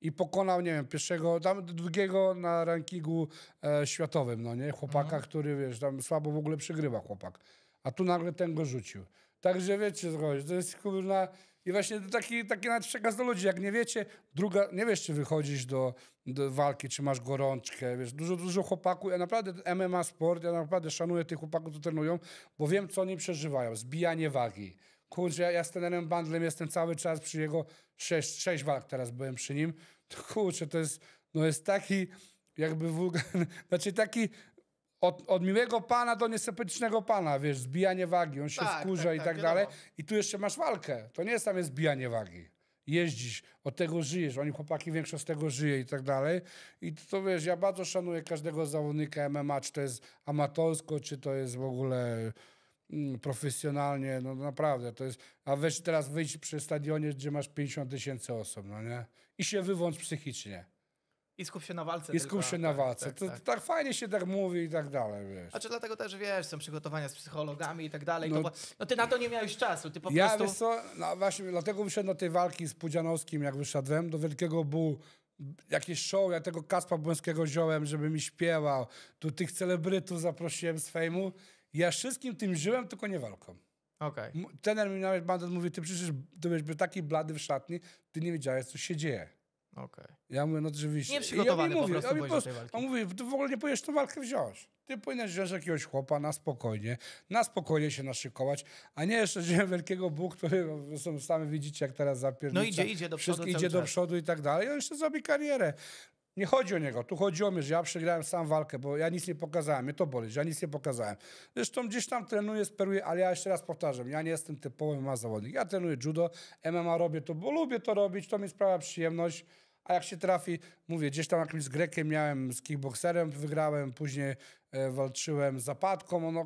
I pokonał, nie wiem, pierwszego, tam drugiego na rankingu e, światowym, no nie? Chłopaka, mhm. który, wiesz, tam słabo w ogóle przegrywa chłopak. A tu nagle ten go rzucił. Także wiecie, to jest kurna i właśnie taki, taki nawet przekaz do ludzi, jak nie wiecie, druga, nie wiesz, czy wychodzisz do, do walki, czy masz gorączkę, wiesz, dużo, dużo chłopaków, ja naprawdę MMA sport, ja naprawdę szanuję tych chłopaków, co trenują, bo wiem, co oni przeżywają, zbijanie wagi. Kurczę, ja, ja z tenerem Bandlem jestem cały czas przy jego, sześć, sześć walk teraz byłem przy nim, to kurczę, to jest, no jest taki, jakby wulgarny, znaczy taki od, od miłego pana do niesepetycznego pana, wiesz, zbijanie wagi, on się tak, wkurza tak, i tak, tak dalej. Wiadomo. I tu jeszcze masz walkę. To nie jest tam jest zbijanie wagi. Jeździsz, od tego żyjesz, oni chłopaki większość z tego żyje i tak dalej. I to, to wiesz, ja bardzo szanuję każdego zawodnika MMA, czy to jest amatorsko, czy to jest w ogóle mm, profesjonalnie, no, no naprawdę, to jest, a weź teraz wyjdź przy stadionie, gdzie masz 50 tysięcy osób, no nie? I się wyłącz psychicznie. I skup się na walce. I skup tylko. się na tak, walce. Tak, tak, To, to, tak, fajnie się tak mówi i tak dalej, wiesz. A czy dlatego też, wiesz, są przygotowania z psychologami i tak dalej. No, bo, no ty na to nie miałeś czasu, ty po ja, prostu... Ja, wiesz co, no właśnie dlatego wyszedłem do tej walki z Pudzianowskim, jak wyszedłem, do wielkiego bólu jakieś show, ja tego Kaspa Błońskiego wziąłem, żeby mi śpiewał, tu tych celebrytów zaprosiłem z fejmu. Ja wszystkim tym żyłem, tylko nie walką. Okay. Tener mi nawet bandat mówi, ty przecież ty byłeś taki blady w szatni, ty nie wiedziałeś, co się dzieje. Okay. Ja mówię, no oczywiście. Nie przygotowany ja mówię, po prostu ja mówię, po, mówi, ty w ogóle nie powinieneś tą walkę wziąć. Ty powinieneś wziąć jakiegoś chłopa na spokojnie, na spokojnie się naszykować, a nie jeszcze wziąłem wielkiego Bóg, który no, sami widzicie, jak teraz zapiernicza. No idzie, idzie do przodu. Idzie do przodu i tak dalej. on jeszcze zrobi karierę. Nie chodzi o niego, tu chodzi o mnie, że ja przegrałem sam walkę, bo ja nic nie pokazałem, mnie to boli, że ja nic nie pokazałem. Zresztą gdzieś tam trenuję, speruję, ale ja jeszcze raz powtarzam, ja nie jestem typowym ma zawodnik. Ja trenuję judo, MMA robię to, bo lubię to robić, to mi sprawia przyjemność a jak się trafi, mówię, gdzieś tam jakimś z Grekiem miałem, z kickboxerem wygrałem, później e, walczyłem z zapadką, on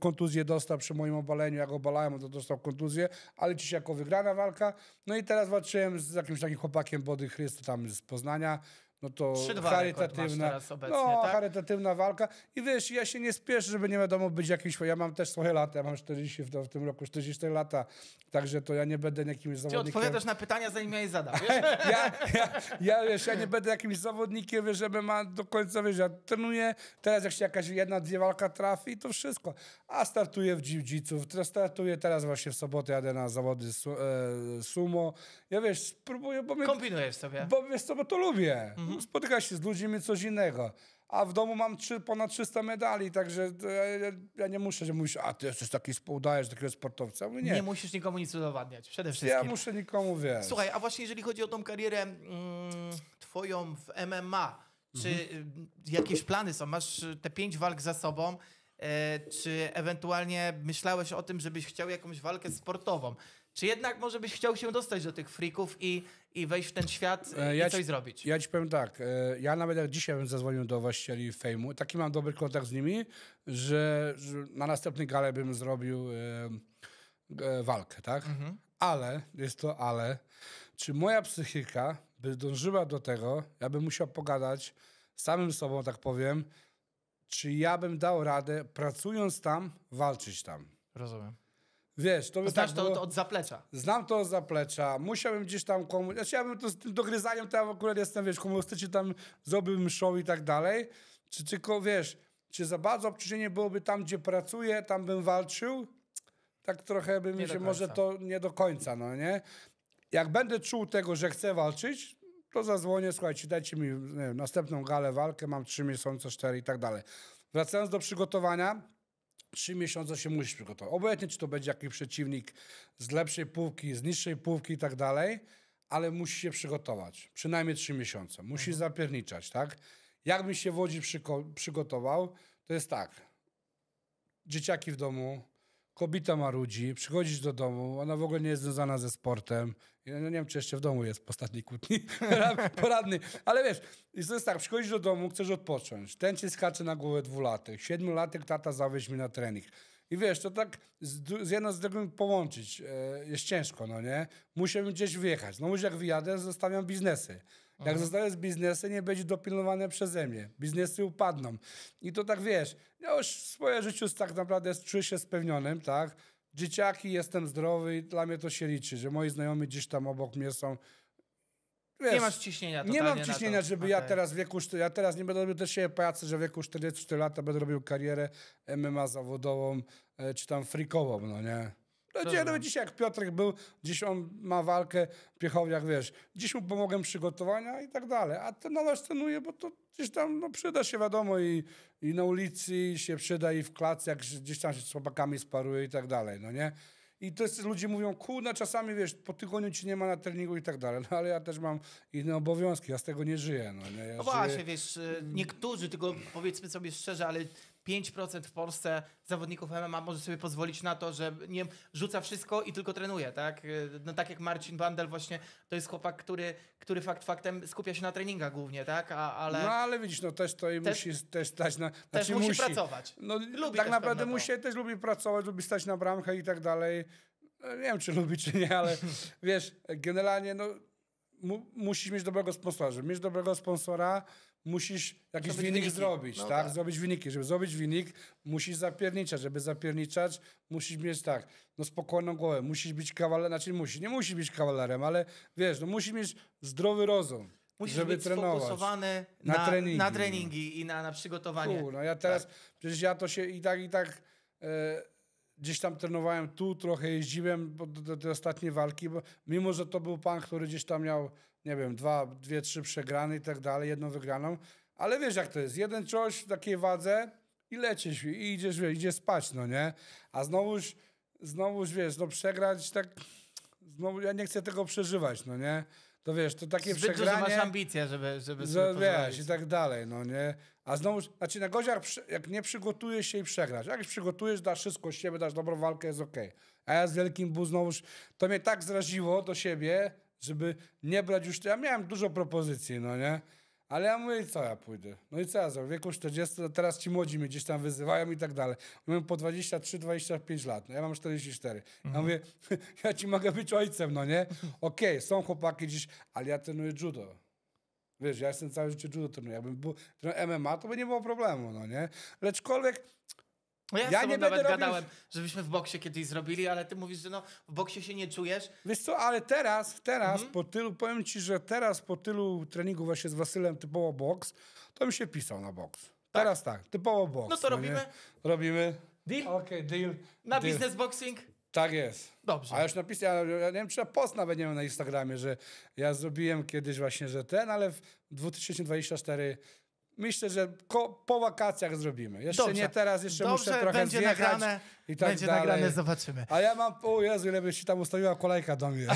kontuzję dostał przy moim obaleniu, jak obalałem, on dostał kontuzję, ale dziś jako wygrana walka. No i teraz walczyłem z jakimś takim chłopakiem Body Chrystu tam z Poznania, no to charytatywna, no, tak? charytatywna walka. I wiesz, ja się nie spieszę, żeby nie wiadomo być jakimś, ja mam też swoje lata, ja mam 40 w, w tym roku, 44 lata, także to ja nie będę jakimś zawodnikiem. Ty odpowiadasz na pytania, zanim ja je zadam, ja, ja, ja, wiesz, ja nie będę jakimś zawodnikiem, wiesz, żeby ma do końca, wiesz, ja trenuję, teraz jak się jakaś jedna, dwie walka trafi, to wszystko. A startuję w jiu teraz startuję teraz właśnie w sobotę, jadę na zawody su, e, sumo. Ja wiesz, spróbuję, bo mnie... Kombinujesz sobie. Bo wiesz co, bo to lubię. Mhm. Mhm. Spotykać się z ludźmi coś innego. A w domu mam trzy, ponad 300 medali, także ja, ja nie muszę że mówisz, a ty jesteś taki spoudajesz takiego sportowca. mówię, nie. nie musisz nikomu nic udowadniać, przede wszystkim. Ja muszę nikomu wiedzieć. Słuchaj, a właśnie jeżeli chodzi o tą karierę mm, twoją w MMA, czy mhm. Y, jakieś plany są? Masz y, te pięć walk za sobą. E, czy ewentualnie myślałeś o tym, żebyś chciał jakąś walkę sportową? Czy jednak może byś chciał się dostać do tych frików i i wejść w ten świat e, i ja coś ci, zrobić. Ja ci powiem tak, e, ja nawet jak dzisiaj bym zadzwonił do właścicieli Fejmu, taki mam dobry kontakt z nimi, że, że na następny galę bym zrobił e, e, walkę, tak? Mhm. Ale, jest to ale, czy moja psychika by dążyła do tego, ja bym musiał pogadać z samym sobą, tak powiem, czy ja bym dał radę, pracując tam, walczyć tam. Rozumiem. Wiesz, to by Znasz tak było... to od zaplecza. Znam to od zaplecza. Musiałbym gdzieś tam komuś... Znaczy ja bym to z tym dogryzaniem, to ja ogóle jestem, wiesz, humorystycznie tam zrobiłbym show i tak dalej. Czy tylko, wiesz, czy za bardzo obciążenie byłoby tam, gdzie pracuję, tam bym walczył? Tak trochę by mi się może to nie do końca, no nie? Jak będę czuł tego, że chcę walczyć, to zadzwonię, słuchajcie, dajcie mi wiem, następną galę, walkę, mam trzy miesiące, cztery i tak dalej. Wracając do przygotowania trzy miesiące się musisz przygotować. Obojętnie, czy to będzie jakiś przeciwnik z lepszej półki, z niższej półki i tak dalej, ale musi się przygotować. Przynajmniej trzy miesiące. Musi mhm. zapierniczać, tak? Jakbym się w Łodzi przygotował, to jest tak. Dzieciaki w domu, Kobita ma ludzi, przychodzisz do domu, ona w ogóle nie jest związana ze sportem. Ja nie wiem, czy jeszcze w domu jest po ostatniej kłótni poradny, ale wiesz, to jest tak, przychodzisz do domu, chcesz odpocząć. Ten ci skacze na głowę dwulatek, siedmiolatek tata zawieź mi na trening. I wiesz, to tak z, z jedną z drugim połączyć e, jest ciężko, no nie? Muszę gdzieś wyjechać. No już jak wyjadę, zostawiam biznesy. Jak mhm. z biznesu, nie będzie dopilnowane przeze mnie. Biznesy upadną. I to tak wiesz, ja już swoje życiu tak naprawdę czuję się spełnionym, tak? Dzieciaki, jestem zdrowy i dla mnie to się liczy, że moi znajomi gdzieś tam obok mnie są. Wiesz, nie masz ciśnienia Nie mam ciśnienia, żeby okay. ja teraz w wieku, ja teraz nie będę robił też się pracy, że w wieku 44 lata będę robił karierę MMA zawodową e, czy tam frikową, no nie? No dzień dzisiaj jak Piotrek był, dziś on ma walkę jak wiesz, dziś mu pomogłem przygotowania i tak dalej. A ten nadal trenuje, bo to gdzieś tam no, przyda się, wiadomo, i, i na ulicy i się przyda, i w klatce, jak gdzieś tam się z chłopakami sparuje i tak dalej, no nie? I to jest, ludzie mówią, kurde, czasami wiesz, po tygodniu ci nie ma na treningu i tak dalej, no ale ja też mam inne obowiązki, ja z tego nie żyję. No, nie? Ja no właśnie, żyję... wiesz, y, niektórzy, tylko powiedzmy sobie szczerze, ale 5% w Polsce zawodników MMA może sobie pozwolić na to, że nie rzuca wszystko i tylko trenuje, tak? No tak jak Marcin Bandel właśnie, to jest chłopak, który, który fakt faktem skupia się na treningach głównie, tak? A, ale... No ale widzisz, no też to też, musi też stać na... Też znaczy musi, musi pracować. No, lubi tak naprawdę musi, też lubi pracować, lubi stać na bramkę i tak dalej. No, nie wiem, czy lubi, czy nie, ale wiesz, generalnie no, mu, musisz mieć dobrego sponsora. Żeby mieć dobrego sponsora, musisz jakiś zrobić zrobić, no tak? tak? Zrobić winiki. Żeby zrobić wynik, musisz zapierniczać. Żeby zapierniczać, musisz mieć tak, no spokojną głowę, musisz być kawalerem, znaczy musisz, nie musisz być kawalerem, ale wiesz, no musisz mieć zdrowy rozum. Musisz żeby być trenować. sfokusowany na, na, treningi. na treningi i na, na przygotowanie. Kur, no ja tak. teraz, tak. przecież ja to się i tak, i tak e, gdzieś tam trenowałem tu, trochę jeździłem do, do, do, ostatniej walki, bo mimo, że to był pan, który gdzieś tam miał nie wiem, dwa, dwie, trzy przegrane i tak dalej, jedną wygraną. Ale wiesz jak to jest, jeden coś w takiej wadze i lecisz i idziesz, wiesz, idziesz spać, no nie? A znowuś, znowuś, wiesz, no przegrać tak, znowu ja nie chcę tego przeżywać, no nie? To wiesz, to takie Zbyt przegranie... Zbyt masz ambicje, żeby, żeby że, Wiesz, i tak dalej, no nie? A znowu, znaczy na goziach, jak nie przygotujesz się i przegrasz. Jak się przygotujesz, dasz wszystko z siebie, dasz dobrą walkę, jest okej. Okay. A ja z wielkim bu znowuś, to mnie tak zraziło do siebie, żeby nie brać już... Ja miałem dużo propozycji, no nie? Ale ja mówię, co ja pójdę? No i co ja zrobię? W wieku 40, teraz ci młodzi mnie gdzieś tam wyzywają i tak dalej. Mówię po 23-25 lat, no ja mam 44. Ja mhm. mówię, ja ci mogę być ojcem, no nie? Okej, okay, są chłopaki dziś, ale ja trenuję judo. Wiesz, ja jestem całe życie judo trenuję. Jakbym był MMA, to by nie było problemu, no nie? Leczkolwiek ja, ja nie będę robił... gadałem, żebyśmy w boksie kiedyś zrobili, ale ty mówisz, że no, w boksie się nie czujesz. Wiesz co, ale teraz, teraz mhm. po tylu, powiem ci, że teraz po tylu treningu właśnie z Wasylem typowo boks, to bym się pisał na boks. Tak? Teraz tak, typowo boks. No to no robimy? Nie? Robimy. Deal? Okej, okay, deal. Na deal. business boxing? Tak jest. Dobrze. A już napisałem, ja nie wiem, czy ja post nawet nie wiem na Instagramie, że ja zrobiłem kiedyś właśnie, że ten, ale w 2024 Myślę, że ko- po wakacjach zrobimy. Jeszcze Dobrze. nie teraz, jeszcze Dobrze, muszę trochę będzie zjechać nagrane, i tak Będzie dalej. nagrane, zobaczymy. A ja mam, o Jezu, ile by się tam ustawiła kolejka do mnie.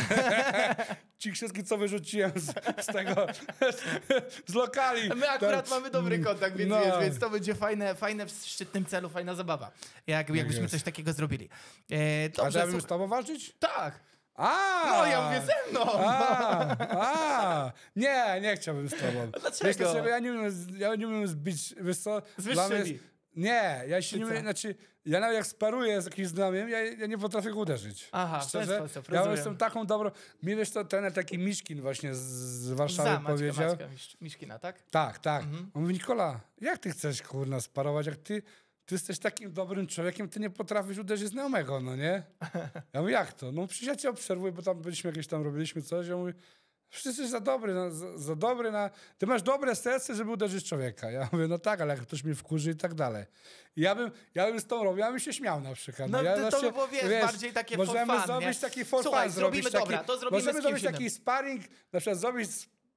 Ci wszystkie, co wyrzuciłem z, z tego, z, z, lokali. My akurat tam. mamy dobry mm, kontakt, więc, no. wiesz, więc to będzie fajne, fajne w szczytnym celu, fajna zabawa. Jak, tak jakbyśmy coś takiego zrobili. E, dobrze, A ja bym z tobą walczyć? Tak. A! No, ja mówię ze mną! A, no. a, nie, nie chciałbym z tobą. dlaczego? Myślę ja nie umiem, ja nie umiem zbić, wiesz co? Jest, nie, ja się Ty nie umiem, znaczy, ja nawet jak sparuję z jakimś znamiem, ja, ja nie potrafię go uderzyć. Aha, Szczerze, ja jestem taką dobrą, mi wiesz to ten taki Miszkin właśnie z Warszawy Za, Maćka, powiedział. Maćka, Miszkina, tak? Tak, tak. Mhm. On mówi, Nikola, jak ty chcesz, kurna, sparować, jak ty ty jesteś takim dobrym człowiekiem, ty nie potrafisz uderzyć znajomego, no nie? Ja mówię, jak to? No przecież ja cię obserwuję, bo tam byliśmy jakieś tam, robiliśmy coś, ja mówię, wszyscy jesteś za dobry, za, za, dobry na... Ty masz dobre serce, żeby uderzyć człowieka. Ja mówię, no tak, ale jak ktoś mnie wkurzy i tak dalej. I ja bym, ja bym z tą robił, ja bym się śmiał na przykład. No, no ja to, to by było, wiesz, wiesz, bardziej takie Możemy fun, zrobić nie? taki for Słuchaj, fun, zrobimy, zrobić dobra, taki, to zrobimy Możemy zrobić taki sparring, na przykład zrobić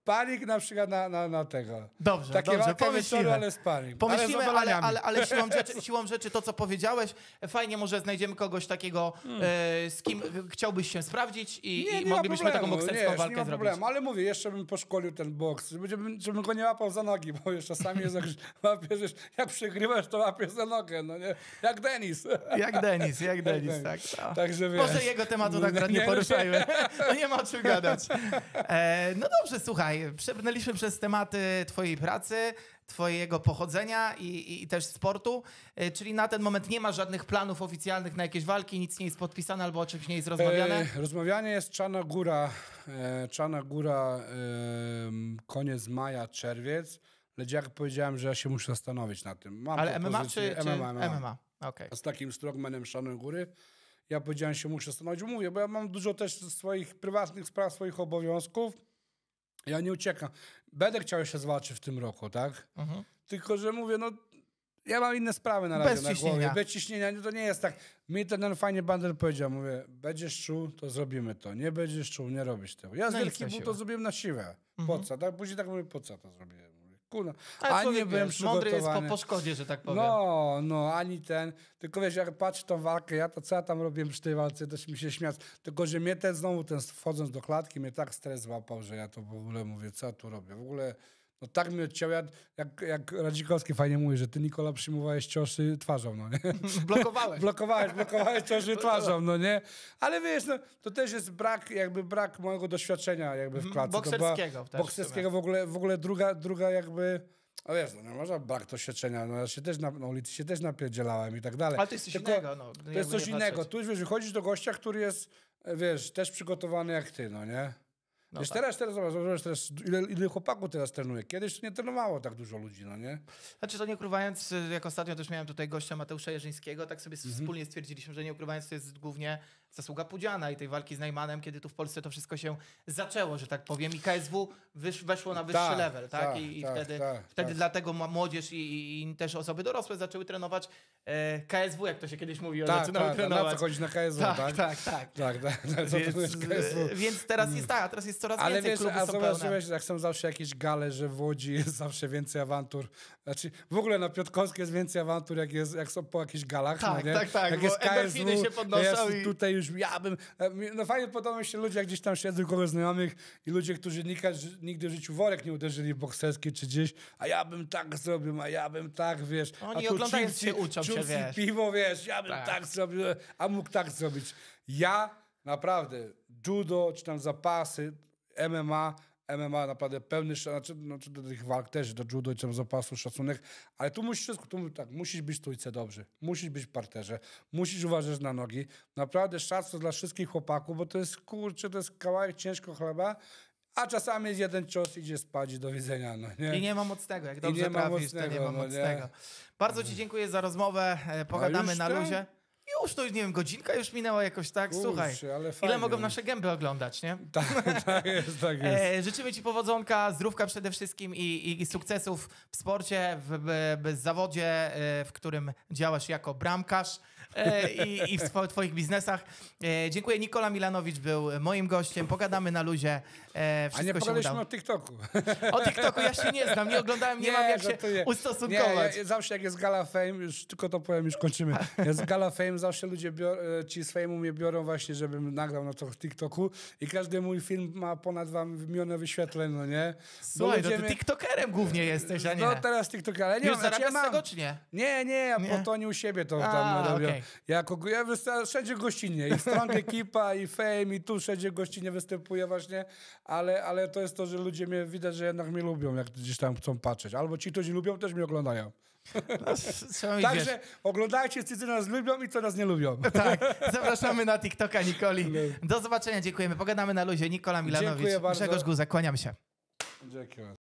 Panik na przykład na, na, na tego. Dobrze, Takie dobrze, pomyślimy. Wieczoru, ale z panik. Pomyślimy, ale, ale, ale, ale siłą, rzeczy, siłą, rzeczy, to, co powiedziałeś, fajnie może znajdziemy kogoś takiego, hmm. e, z kim chciałbyś się sprawdzić i, nie, i moglibyśmy taką bokserską nie, walkę nie ma problemu. Ale mówię, jeszcze bym poszkolił ten boks, żebym, żebym go nie łapał za nogi, bo już czasami jest jak, łapiesz, jak przegrywasz, to łapiesz za nogę, no nie? Jak Denis. Jak Denis, jak Denis, tak. tak. Także wiesz. Może jego tematu tak nie, nie poruszajmy. No nie ma o czym gadać. E, no dobrze, słuchaj. Słuchaj, przebrnęliśmy przez tematy Twojej pracy, Twojego pochodzenia i, i, i, też sportu, e, czyli na ten moment nie ma żadnych planów oficjalnych na jakieś walki, nic nie jest podpisane albo o czymś nie jest rozmawiane? E, rozmawianie jest Czana Góra, e, Czana Góra e, koniec maja, czerwiec, lecz jak powiedziałem, że ja się muszę zastanowić na tym. Mam Ale MMA czy, MMA, czy MMA? MMA. Okay. Z takim strongmanem Szanem Góry. Ja powiedziałem, że się muszę zastanowić. Mówię, bo ja mam dużo też swoich prywatnych spraw, swoich obowiązków ja nie uciekam. Będę chciał się zobaczyć w tym roku, tak? Mhm. Tylko, że mówię, no ja mam inne sprawy na razie Bez na ciśnienia. głowie. Bez ciśnienia. No to nie jest tak. Mi ten fajnie bander powiedział, mówię, będziesz czuł, to zrobimy to. Nie będziesz czuł, nie robisz tego. Ja no z no wielkim to zrobiłem na siłę. Mhm. Po co? Tak? Później tak mówię, po co to zrobiłem kurna. A nie byłem wiesz, mądry jest po, po szkodzie, że tak powiem. No, no, ani ten. Tylko wiesz, jak patrz tą walkę, ja to co ja tam robiłem przy tej walce, też mi się śmiać. Tylko, że mnie ten znowu, ten wchodząc do klatki, mnie tak stres złapał, że ja to w ogóle mówię, co ja tu robię. W ogóle no tak mi odciął, jak, jak Radzikowski fajnie mówi, że ty Nikola przyjmowałeś ciosy twarzą, no nie? Blokowałeś. blokowałeś, blokowałeś ciosy no twarzą, no nie? Ale wiesz, no, to też jest brak, jakby brak mojego doświadczenia jakby w mhm, klatce. Bokserskiego była, też. Bokserskiego w ogóle, w ogóle druga, druga jakby... A no wiesz, no nie można brak doświadczenia, no ja się też na, na ulicy się też napierdzielałem i tak dalej. Ale to jest coś Tylko, innego, no. To jest coś innego. Tu wiesz, wychodzisz do gościa, który jest, wiesz, też przygotowany jak ty, no nie? No Wiesz, tak. teraz, teraz, zobacz, teraz ile, ile chłopaków teraz trenuje. Kiedyś nie trenowało tak dużo ludzi, no nie? Znaczy, to nie ukrywając, jak ostatnio też miałem tutaj gościa Mateusza Jerzyńskiego, tak sobie mm -hmm. wspólnie stwierdziliśmy, że nie ukrywając, to jest głównie zasługa Pudziana i tej walki z Najmanem, kiedy tu w Polsce to wszystko się zaczęło, że tak powiem, i KSW wysz, weszło na wyższy tak, level, tak? tak I, i tak, wtedy, tak, tak. wtedy dlatego młodzież i, i, też osoby dorosłe zaczęły trenować e, KSW, jak to się kiedyś mówi, tak, zaczynały tak, trenować. Tak, chodzić na KSW, tak? Tak, tak, tak. tak więc, e, więc, teraz jest mm. tak, teraz jest coraz Ale więcej wiesz, klubów a zobaczyłeś, jak są zawsze jakieś gale, że w Łodzi jest zawsze więcej awantur. Znaczy, w ogóle na Piotkowskiej jest więcej awantur, jak, jest, jak są po jakichś galach, tak, no, nie? Tak, tak, jak jest KSW, się podnoszą jest i... tutaj już ja bym... E, no fajnie podobają się ludzie, jak gdzieś tam siedzę koło znajomych i ludzie, którzy nigdy w życiu worek nie uderzyli w bokserskiej czy gdzieś, a ja bym tak zrobił, a ja bym tak, wiesz... Oni oglądają się, uczą się, wiesz. piwo, wiesz, ja bym tak. tak zrobił, a mógł tak zrobić. Ja naprawdę, judo czy tam zapasy, MMA MMA naprawdę pełny, znaczy, znaczy do tych walk też, do judo i z opasu szacunek, ale tu musisz wszystko, tu, tak, musisz być trójce dobrze, musisz być w parterze, musisz uważać na nogi. Naprawdę szacunek dla wszystkich chłopaków, bo to jest, kurczę, to jest kawałek ciężko chleba a czasami jest jeden cios, idzie spać do widzenia. No, nie? I nie ma mocnego. Jak dobrze trafisz, mocnego, to nie ma mocnego. No, nie. Bardzo Ci dziękuję za rozmowę. E, pogadamy na tak? luzie. Już to, nie wiem, godzinka już minęła jakoś, tak? Kurczę, Słuchaj, ile mogą nasze gęby oglądać, nie? Tak, tak jest, tak e, jest. E, życzymy ci powodzonka, zdrówka przede wszystkim i, i, i sukcesów w sporcie, w, w, w zawodzie, e, w którym działasz jako bramkarz e, i, i, w swoich twoich biznesach. E, dziękuję, Nikola Milanowicz był moim gościem, pogadamy na luzie. E, A nie pogadaliśmy o TikToku. O TikToku ja się nie znam, nie oglądałem, nie, nie mam jak się ustosunkować. Nie, ja, zawsze jak jest Gala Fame, już tylko to powiem, już kończymy. Jest Gala Fame, zawsze ludzie e, ci swojemu mnie biorą właśnie, żebym nagrał na to w TikToku i każdy mój film ma ponad 2 miliony wyświetleń, no nie? Słuchaj, to no ty TikTokerem głównie jesteś, a nie? No teraz TikToker, ale nie Już mam, znaczy ja mam... tego, czy nie? Nie, nie, ja nie? po to u siebie to a, tam robię. Okay. Ja, kogo... ja wystar... wszędzie gościnnie i Strong Ekipa, i Fame, i tu wszędzie gościnnie występuję właśnie, ale, ale to jest to, że ludzie mnie, widać, że jednak mnie lubią, jak gdzieś tam chcą patrzeć. Albo ci, którzy lubią, też mnie oglądają. No, Także wiesz. oglądajcie, wszyscy nas lubią i co nas nie lubią. Tak, zapraszamy na TikToka Nikoli. No. Do zobaczenia, dziękujemy. Pogadamy na luzie. Nikola Milanowicz, Grzegorz Guza, kłaniam się. Dziękuję.